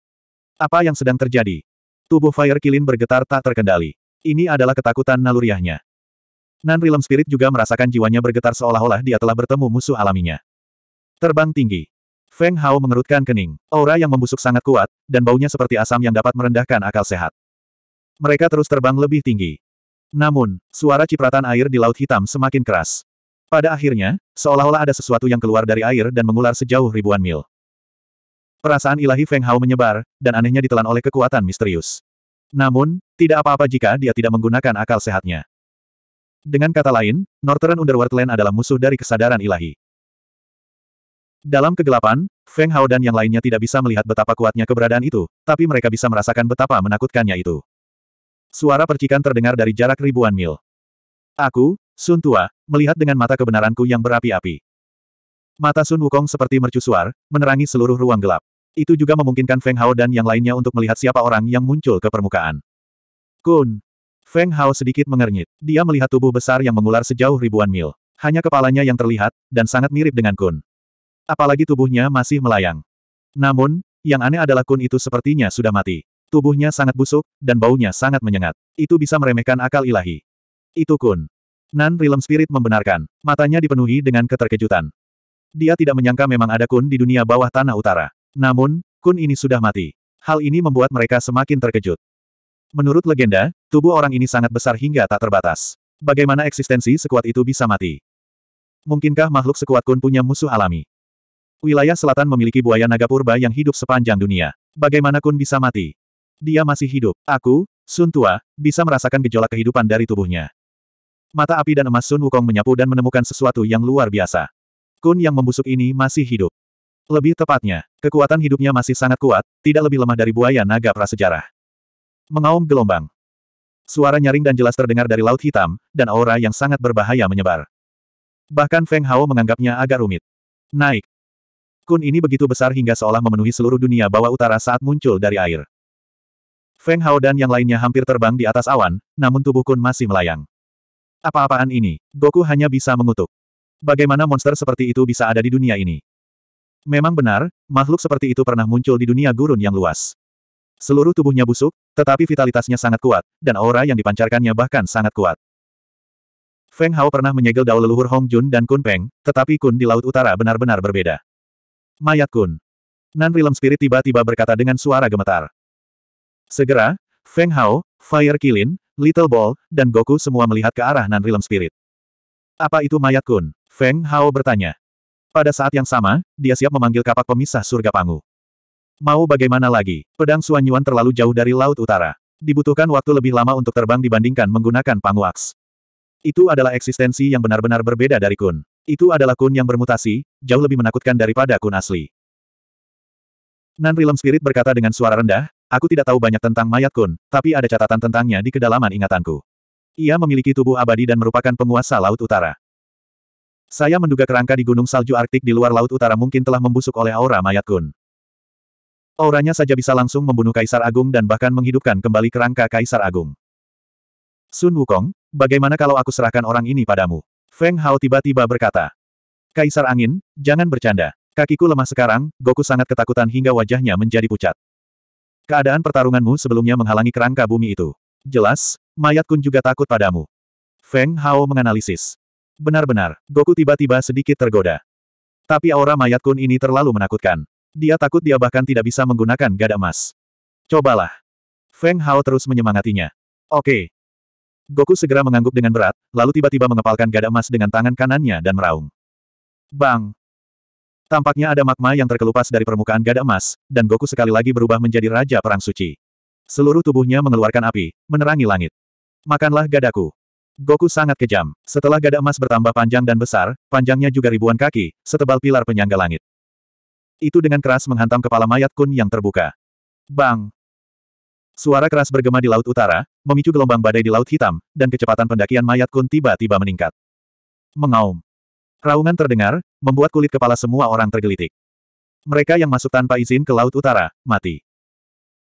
Apa yang sedang terjadi? Tubuh Fire Kilin bergetar tak terkendali. Ini adalah ketakutan naluriahnya. Nan Rilem Spirit juga merasakan jiwanya bergetar seolah-olah dia telah bertemu musuh alaminya. Terbang tinggi. Feng Hao mengerutkan kening. Aura yang membusuk sangat kuat, dan baunya seperti asam yang dapat merendahkan akal sehat. Mereka terus terbang lebih tinggi. Namun, suara cipratan air di Laut Hitam semakin keras. Pada akhirnya, seolah-olah ada sesuatu yang keluar dari air dan mengular sejauh ribuan mil. Perasaan ilahi Feng Hao menyebar, dan anehnya ditelan oleh kekuatan misterius. Namun, tidak apa-apa jika dia tidak menggunakan akal sehatnya. Dengan kata lain, Northern Underworld Land adalah musuh dari kesadaran ilahi. Dalam kegelapan, Feng Hao dan yang lainnya tidak bisa melihat betapa kuatnya keberadaan itu, tapi mereka bisa merasakan betapa menakutkannya itu. Suara percikan terdengar dari jarak ribuan mil. Aku, Sun Tua, melihat dengan mata kebenaranku yang berapi-api. Mata Sun Wukong seperti mercusuar, menerangi seluruh ruang gelap. Itu juga memungkinkan Feng Hao dan yang lainnya untuk melihat siapa orang yang muncul ke permukaan. Kun! Feng Hao sedikit mengernyit. Dia melihat tubuh besar yang mengular sejauh ribuan mil. Hanya kepalanya yang terlihat, dan sangat mirip dengan Kun. Apalagi tubuhnya masih melayang. Namun, yang aneh adalah Kun itu sepertinya sudah mati. Tubuhnya sangat busuk, dan baunya sangat menyengat. Itu bisa meremehkan akal ilahi. Itu Kun. Nan Rilem Spirit membenarkan. Matanya dipenuhi dengan keterkejutan. Dia tidak menyangka memang ada Kun di dunia bawah tanah utara. Namun, Kun ini sudah mati. Hal ini membuat mereka semakin terkejut. Menurut legenda, tubuh orang ini sangat besar hingga tak terbatas. Bagaimana eksistensi sekuat itu bisa mati? Mungkinkah makhluk sekuat Kun punya musuh alami? Wilayah selatan memiliki buaya naga purba yang hidup sepanjang dunia. Bagaimanapun bisa mati. Dia masih hidup. Aku, Sun Tua, bisa merasakan gejolak kehidupan dari tubuhnya. Mata api dan emas Sun Wukong menyapu dan menemukan sesuatu yang luar biasa. Kun yang membusuk ini masih hidup. Lebih tepatnya, kekuatan hidupnya masih sangat kuat, tidak lebih lemah dari buaya naga prasejarah. Mengaum gelombang. Suara nyaring dan jelas terdengar dari Laut Hitam, dan aura yang sangat berbahaya menyebar. Bahkan Feng Hao menganggapnya agak rumit. Naik. Kun ini begitu besar hingga seolah memenuhi seluruh dunia bawah utara saat muncul dari air. Feng Hao dan yang lainnya hampir terbang di atas awan, namun tubuh Kun masih melayang. Apa-apaan ini? Goku hanya bisa mengutuk. Bagaimana monster seperti itu bisa ada di dunia ini? Memang benar, makhluk seperti itu pernah muncul di dunia gurun yang luas. Seluruh tubuhnya busuk, tetapi vitalitasnya sangat kuat, dan aura yang dipancarkannya bahkan sangat kuat. Feng Hao pernah menyegel dao leluhur Hong Jun dan Kun Peng, tetapi Kun di Laut Utara benar-benar berbeda. Mayat Kun. Nan Realm Spirit tiba-tiba berkata dengan suara gemetar. Segera, Feng Hao, Fire Kilin, Little Ball, dan Goku semua melihat ke arah Nan Realm Spirit. Apa itu Mayat Kun? Feng Hao bertanya. Pada saat yang sama, dia siap memanggil kapak pemisah surga pangu. Mau bagaimana lagi, pedang Suanyuan terlalu jauh dari Laut Utara. Dibutuhkan waktu lebih lama untuk terbang dibandingkan menggunakan pangu aks. Itu adalah eksistensi yang benar-benar berbeda dari Kun. Itu adalah kun yang bermutasi, jauh lebih menakutkan daripada kun asli. Nan Rilem Spirit berkata dengan suara rendah, aku tidak tahu banyak tentang mayat kun, tapi ada catatan tentangnya di kedalaman ingatanku. Ia memiliki tubuh abadi dan merupakan penguasa Laut Utara. Saya menduga kerangka di Gunung Salju Arktik di luar Laut Utara mungkin telah membusuk oleh aura mayat kun. Auranya saja bisa langsung membunuh Kaisar Agung dan bahkan menghidupkan kembali kerangka Kaisar Agung. Sun Wukong, bagaimana kalau aku serahkan orang ini padamu? Feng Hao tiba-tiba berkata. Kaisar Angin, jangan bercanda. Kakiku lemah sekarang, Goku sangat ketakutan hingga wajahnya menjadi pucat. Keadaan pertarunganmu sebelumnya menghalangi kerangka bumi itu. Jelas, mayat kun juga takut padamu. Feng Hao menganalisis. Benar-benar, Goku tiba-tiba sedikit tergoda. Tapi aura mayat kun ini terlalu menakutkan. Dia takut dia bahkan tidak bisa menggunakan gada emas. Cobalah. Feng Hao terus menyemangatinya. Oke, Goku segera mengangguk dengan berat, lalu tiba-tiba mengepalkan gada emas dengan tangan kanannya dan meraung. Bang! Tampaknya ada magma yang terkelupas dari permukaan gada emas, dan Goku sekali lagi berubah menjadi Raja Perang Suci. Seluruh tubuhnya mengeluarkan api, menerangi langit. Makanlah gadaku. Goku sangat kejam. Setelah gada emas bertambah panjang dan besar, panjangnya juga ribuan kaki, setebal pilar penyangga langit. Itu dengan keras menghantam kepala mayat Kun yang terbuka. Bang! Suara keras bergema di Laut Utara, memicu gelombang badai di Laut Hitam, dan kecepatan pendakian mayat Kun tiba-tiba meningkat. Mengaum. Raungan terdengar, membuat kulit kepala semua orang tergelitik. Mereka yang masuk tanpa izin ke Laut Utara, mati.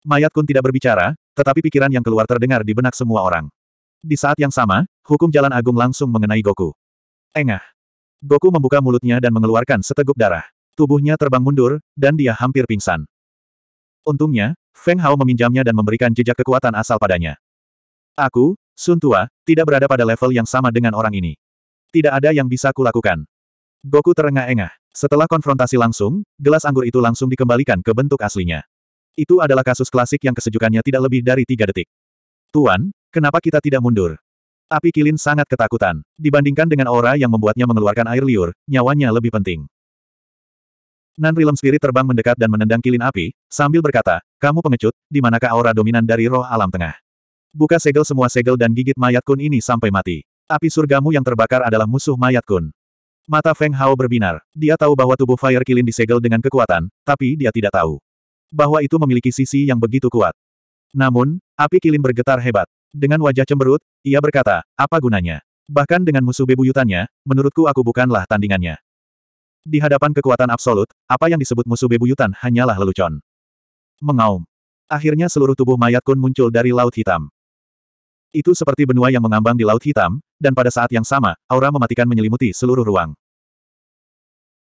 Mayat Kun tidak berbicara, tetapi pikiran yang keluar terdengar di benak semua orang. Di saat yang sama, hukum jalan agung langsung mengenai Goku. Engah. Goku membuka mulutnya dan mengeluarkan seteguk darah. Tubuhnya terbang mundur, dan dia hampir pingsan. Untungnya, Feng Hao meminjamnya dan memberikan jejak kekuatan asal padanya. Aku, Sun Tua, tidak berada pada level yang sama dengan orang ini. Tidak ada yang bisa kulakukan. Goku terengah-engah. Setelah konfrontasi langsung, gelas anggur itu langsung dikembalikan ke bentuk aslinya. Itu adalah kasus klasik yang kesejukannya tidak lebih dari tiga detik. Tuan, kenapa kita tidak mundur? Api Kilin sangat ketakutan. Dibandingkan dengan aura yang membuatnya mengeluarkan air liur, nyawanya lebih penting. Nan Rilem Spirit terbang mendekat dan menendang kilin api, sambil berkata, kamu pengecut, di manakah aura dominan dari roh alam tengah? Buka segel semua segel dan gigit mayat kun ini sampai mati. Api surgamu yang terbakar adalah musuh mayat kun. Mata Feng Hao berbinar. Dia tahu bahwa tubuh Fire Kilin disegel dengan kekuatan, tapi dia tidak tahu. Bahwa itu memiliki sisi yang begitu kuat. Namun, api Kilin bergetar hebat. Dengan wajah cemberut, ia berkata, apa gunanya? Bahkan dengan musuh bebuyutannya, menurutku aku bukanlah tandingannya. Di hadapan kekuatan absolut, apa yang disebut musuh bebuyutan hanyalah lelucon. Mengaum. Akhirnya seluruh tubuh mayat kun muncul dari laut hitam. Itu seperti benua yang mengambang di Laut Hitam, dan pada saat yang sama, aura mematikan menyelimuti seluruh ruang.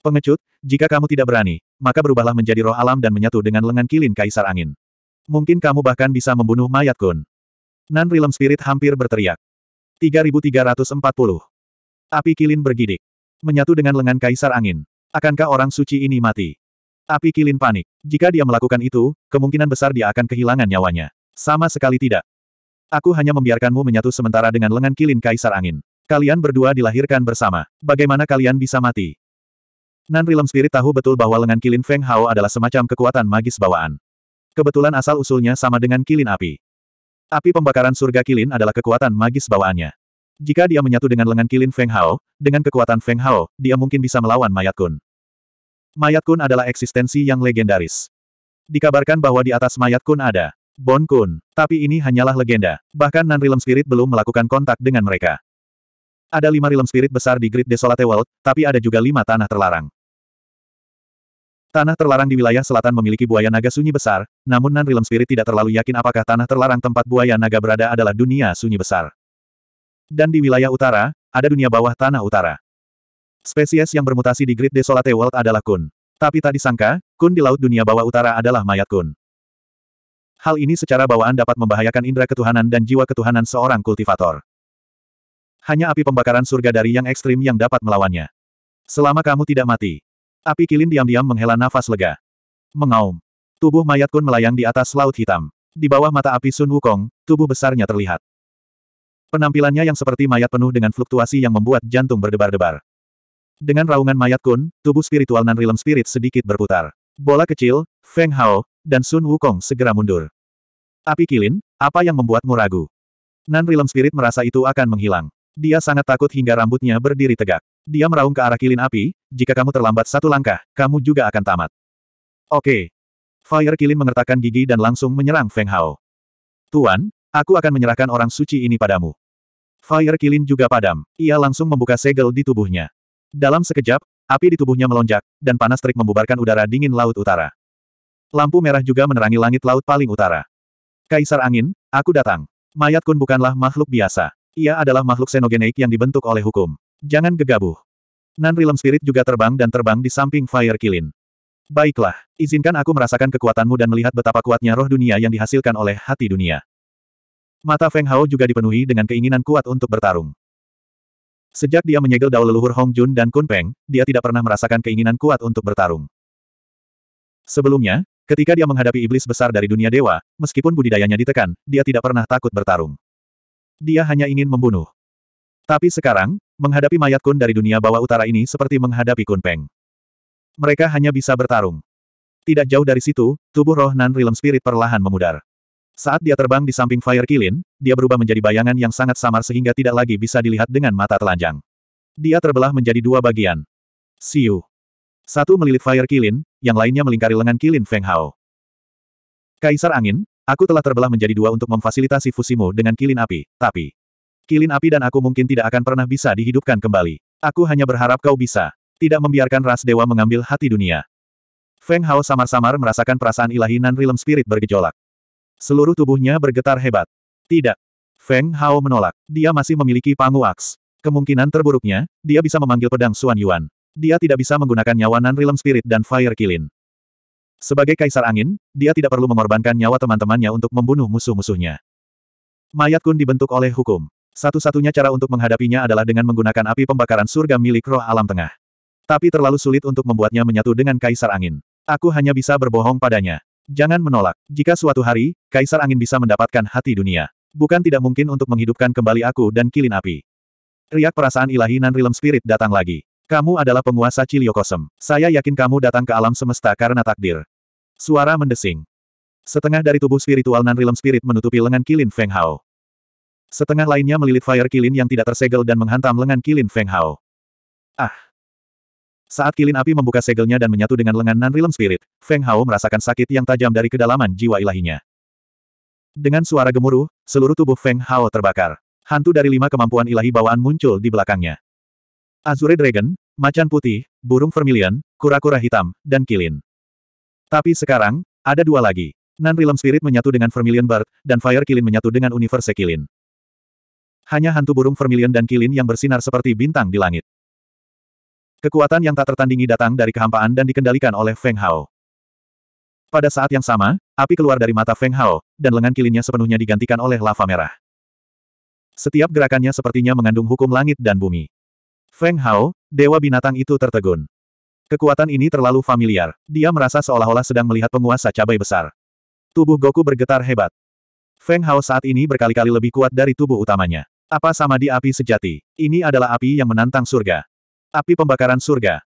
Pengecut, jika kamu tidak berani, maka berubahlah menjadi roh alam dan menyatu dengan lengan kilin Kaisar Angin. Mungkin kamu bahkan bisa membunuh mayat Kun. Nan Rilem Spirit hampir berteriak. 3340. Api kilin bergidik. Menyatu dengan lengan Kaisar Angin. Akankah orang suci ini mati? Api kilin panik. Jika dia melakukan itu, kemungkinan besar dia akan kehilangan nyawanya. Sama sekali tidak. Aku hanya membiarkanmu menyatu sementara dengan lengan kilin Kaisar Angin. Kalian berdua dilahirkan bersama. Bagaimana kalian bisa mati? Nan Rilem Spirit tahu betul bahwa lengan kilin Feng Hao adalah semacam kekuatan magis bawaan. Kebetulan asal-usulnya sama dengan kilin api. Api pembakaran surga kilin adalah kekuatan magis bawaannya. Jika dia menyatu dengan lengan kilin Feng Hao, dengan kekuatan Feng Hao, dia mungkin bisa melawan Mayat Kun. Mayat Kun adalah eksistensi yang legendaris. Dikabarkan bahwa di atas Mayat Kun ada Bon Kun. Tapi ini hanyalah legenda. Bahkan Nan Realm Spirit belum melakukan kontak dengan mereka. Ada lima Realm Spirit besar di Grid Desolate World, tapi ada juga lima tanah terlarang. Tanah terlarang di wilayah selatan memiliki buaya naga sunyi besar, namun Nan Realm Spirit tidak terlalu yakin apakah tanah terlarang tempat buaya naga berada adalah dunia sunyi besar. Dan di wilayah utara, ada dunia bawah tanah utara. Spesies yang bermutasi di Grid Desolate World adalah Kun. Tapi tak disangka, Kun di Laut Dunia Bawah Utara adalah mayat Kun. Hal ini secara bawaan dapat membahayakan indera ketuhanan dan jiwa ketuhanan seorang kultivator. Hanya api pembakaran surga dari yang ekstrim yang dapat melawannya. Selama kamu tidak mati. Api kilin diam-diam menghela nafas lega. Mengaum. Tubuh mayat Kun melayang di atas laut hitam. Di bawah mata api Sun Wukong, tubuh besarnya terlihat. Penampilannya yang seperti mayat penuh dengan fluktuasi yang membuat jantung berdebar-debar. Dengan raungan mayat Kun, tubuh spiritual Nan Realm Spirit sedikit berputar. Bola kecil, Feng Hao, dan Sun Wukong segera mundur. Api kilin, apa yang membuatmu ragu? Nan Rilem Spirit merasa itu akan menghilang. Dia sangat takut hingga rambutnya berdiri tegak. Dia meraung ke arah kilin api, jika kamu terlambat satu langkah, kamu juga akan tamat. Oke. Fire Kilin mengertakkan gigi dan langsung menyerang Feng Hao. Tuan, aku akan menyerahkan orang suci ini padamu. Fire Kilin juga padam. Ia langsung membuka segel di tubuhnya. Dalam sekejap, api di tubuhnya melonjak, dan panas terik membubarkan udara dingin Laut Utara. Lampu merah juga menerangi langit laut paling utara. Kaisar Angin, aku datang. Mayat Kun bukanlah makhluk biasa. Ia adalah makhluk xenogeneik yang dibentuk oleh hukum. Jangan gegabuh. Nan Rilem Spirit juga terbang dan terbang di samping Fire Kilin. Baiklah, izinkan aku merasakan kekuatanmu dan melihat betapa kuatnya roh dunia yang dihasilkan oleh hati dunia. Mata Feng Hao juga dipenuhi dengan keinginan kuat untuk bertarung. Sejak dia menyegel dao leluhur Hong Jun dan Kun Peng, dia tidak pernah merasakan keinginan kuat untuk bertarung. Sebelumnya, Ketika dia menghadapi iblis besar dari dunia dewa, meskipun budidayanya ditekan, dia tidak pernah takut bertarung. Dia hanya ingin membunuh. Tapi sekarang, menghadapi mayat kun dari dunia bawah utara ini seperti menghadapi Kun Peng. Mereka hanya bisa bertarung. Tidak jauh dari situ, tubuh roh Nan Realm Spirit perlahan memudar. Saat dia terbang di samping Fire Kilin, dia berubah menjadi bayangan yang sangat samar sehingga tidak lagi bisa dilihat dengan mata telanjang. Dia terbelah menjadi dua bagian. Siu. Satu melilit Fire Kilin, yang lainnya melingkari lengan Kilin Feng Hao. Kaisar Angin, aku telah terbelah menjadi dua untuk memfasilitasi fusimu dengan Kilin Api, tapi... Kilin Api dan aku mungkin tidak akan pernah bisa dihidupkan kembali. Aku hanya berharap kau bisa. Tidak membiarkan ras dewa mengambil hati dunia. Feng Hao samar-samar merasakan perasaan ilahi nan realm spirit bergejolak. Seluruh tubuhnya bergetar hebat. Tidak. Feng Hao menolak. Dia masih memiliki Pangu Aks. Kemungkinan terburuknya, dia bisa memanggil pedang Suan Yuan dia tidak bisa menggunakan nyawa Nan realm Spirit dan Fire Kilin. Sebagai Kaisar Angin, dia tidak perlu mengorbankan nyawa teman-temannya untuk membunuh musuh-musuhnya. Mayat Kun dibentuk oleh hukum. Satu-satunya cara untuk menghadapinya adalah dengan menggunakan api pembakaran surga milik roh alam tengah. Tapi terlalu sulit untuk membuatnya menyatu dengan Kaisar Angin. Aku hanya bisa berbohong padanya. Jangan menolak. Jika suatu hari, Kaisar Angin bisa mendapatkan hati dunia. Bukan tidak mungkin untuk menghidupkan kembali aku dan kilin api. Riak perasaan ilahi nan realm spirit datang lagi. Kamu adalah penguasa Ciliokosem. Saya yakin kamu datang ke alam semesta karena takdir. Suara mendesing. Setengah dari tubuh spiritual nan Rilem Spirit menutupi lengan Kilin Feng Hao. Setengah lainnya melilit Fire Kilin yang tidak tersegel dan menghantam lengan Kilin Feng Hao. Ah! Saat Kilin Api membuka segelnya dan menyatu dengan lengan nan Rilem Spirit, Feng Hao merasakan sakit yang tajam dari kedalaman jiwa ilahinya. Dengan suara gemuruh, seluruh tubuh Feng Hao terbakar. Hantu dari lima kemampuan ilahi bawaan muncul di belakangnya. Azure Dragon, macan putih, burung vermilion, kura-kura hitam, dan kilin. Tapi sekarang, ada dua lagi. Nan realm Spirit menyatu dengan Vermilion Bird, dan Fire Kilin menyatu dengan Universe Kilin. Hanya hantu burung Vermilion dan Kilin yang bersinar seperti bintang di langit. Kekuatan yang tak tertandingi datang dari kehampaan dan dikendalikan oleh Feng Hao. Pada saat yang sama, api keluar dari mata Feng Hao, dan lengan kilinnya sepenuhnya digantikan oleh lava merah. Setiap gerakannya sepertinya mengandung hukum langit dan bumi. Feng Hao, dewa binatang itu tertegun. Kekuatan ini terlalu familiar. Dia merasa seolah-olah sedang melihat penguasa cabai besar. Tubuh Goku bergetar hebat. Feng Hao saat ini berkali-kali lebih kuat dari tubuh utamanya. Apa sama di api sejati? Ini adalah api yang menantang surga. Api pembakaran surga.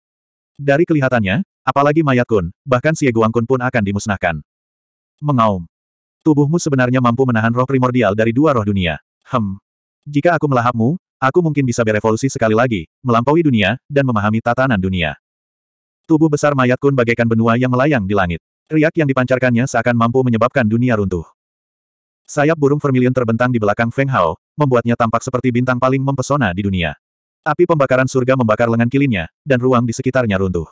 Dari kelihatannya, apalagi Mayat Kun, bahkan Xie kun pun akan dimusnahkan. Mengaum. Tubuhmu sebenarnya mampu menahan roh primordial dari dua roh dunia. Hem. Jika aku melahapmu, Aku mungkin bisa berevolusi sekali lagi, melampaui dunia, dan memahami tatanan dunia. Tubuh besar mayat kun bagaikan benua yang melayang di langit. Riak yang dipancarkannya seakan mampu menyebabkan dunia runtuh. Sayap burung vermilion terbentang di belakang Feng Hao, membuatnya tampak seperti bintang paling mempesona di dunia. Api pembakaran surga membakar lengan kilinnya, dan ruang di sekitarnya runtuh.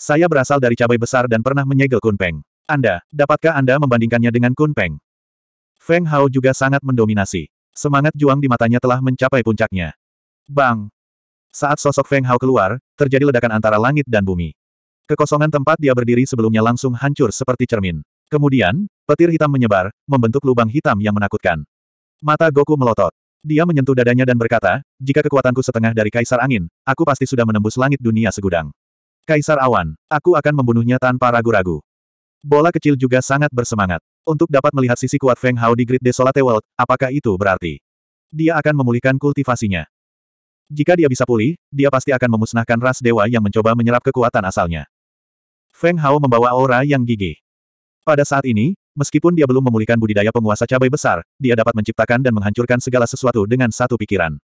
Saya berasal dari cabai besar dan pernah menyegel Kun Peng. Anda, dapatkah Anda membandingkannya dengan Kun Peng? Feng Hao juga sangat mendominasi. Semangat juang di matanya telah mencapai puncaknya. Bang! Saat sosok Feng Hao keluar, terjadi ledakan antara langit dan bumi. Kekosongan tempat dia berdiri sebelumnya langsung hancur seperti cermin. Kemudian, petir hitam menyebar, membentuk lubang hitam yang menakutkan. Mata Goku melotot. Dia menyentuh dadanya dan berkata, jika kekuatanku setengah dari Kaisar Angin, aku pasti sudah menembus langit dunia segudang. Kaisar Awan, aku akan membunuhnya tanpa ragu-ragu. Bola kecil juga sangat bersemangat. Untuk dapat melihat sisi kuat Feng Hao di Great Desolate World, apakah itu berarti? Dia akan memulihkan kultivasinya. Jika dia bisa pulih, dia pasti akan memusnahkan ras dewa yang mencoba menyerap kekuatan asalnya. Feng Hao membawa aura yang gigih. Pada saat ini, meskipun dia belum memulihkan budidaya penguasa cabai besar, dia dapat menciptakan dan menghancurkan segala sesuatu dengan satu pikiran.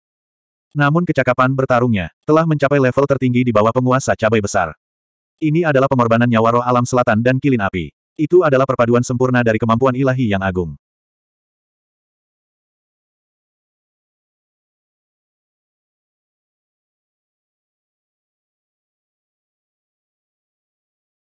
Namun kecakapan bertarungnya telah mencapai level tertinggi di bawah penguasa cabai besar. Ini adalah pengorbanan nyawa roh alam selatan dan kilin api. Itu adalah perpaduan sempurna dari kemampuan ilahi yang agung.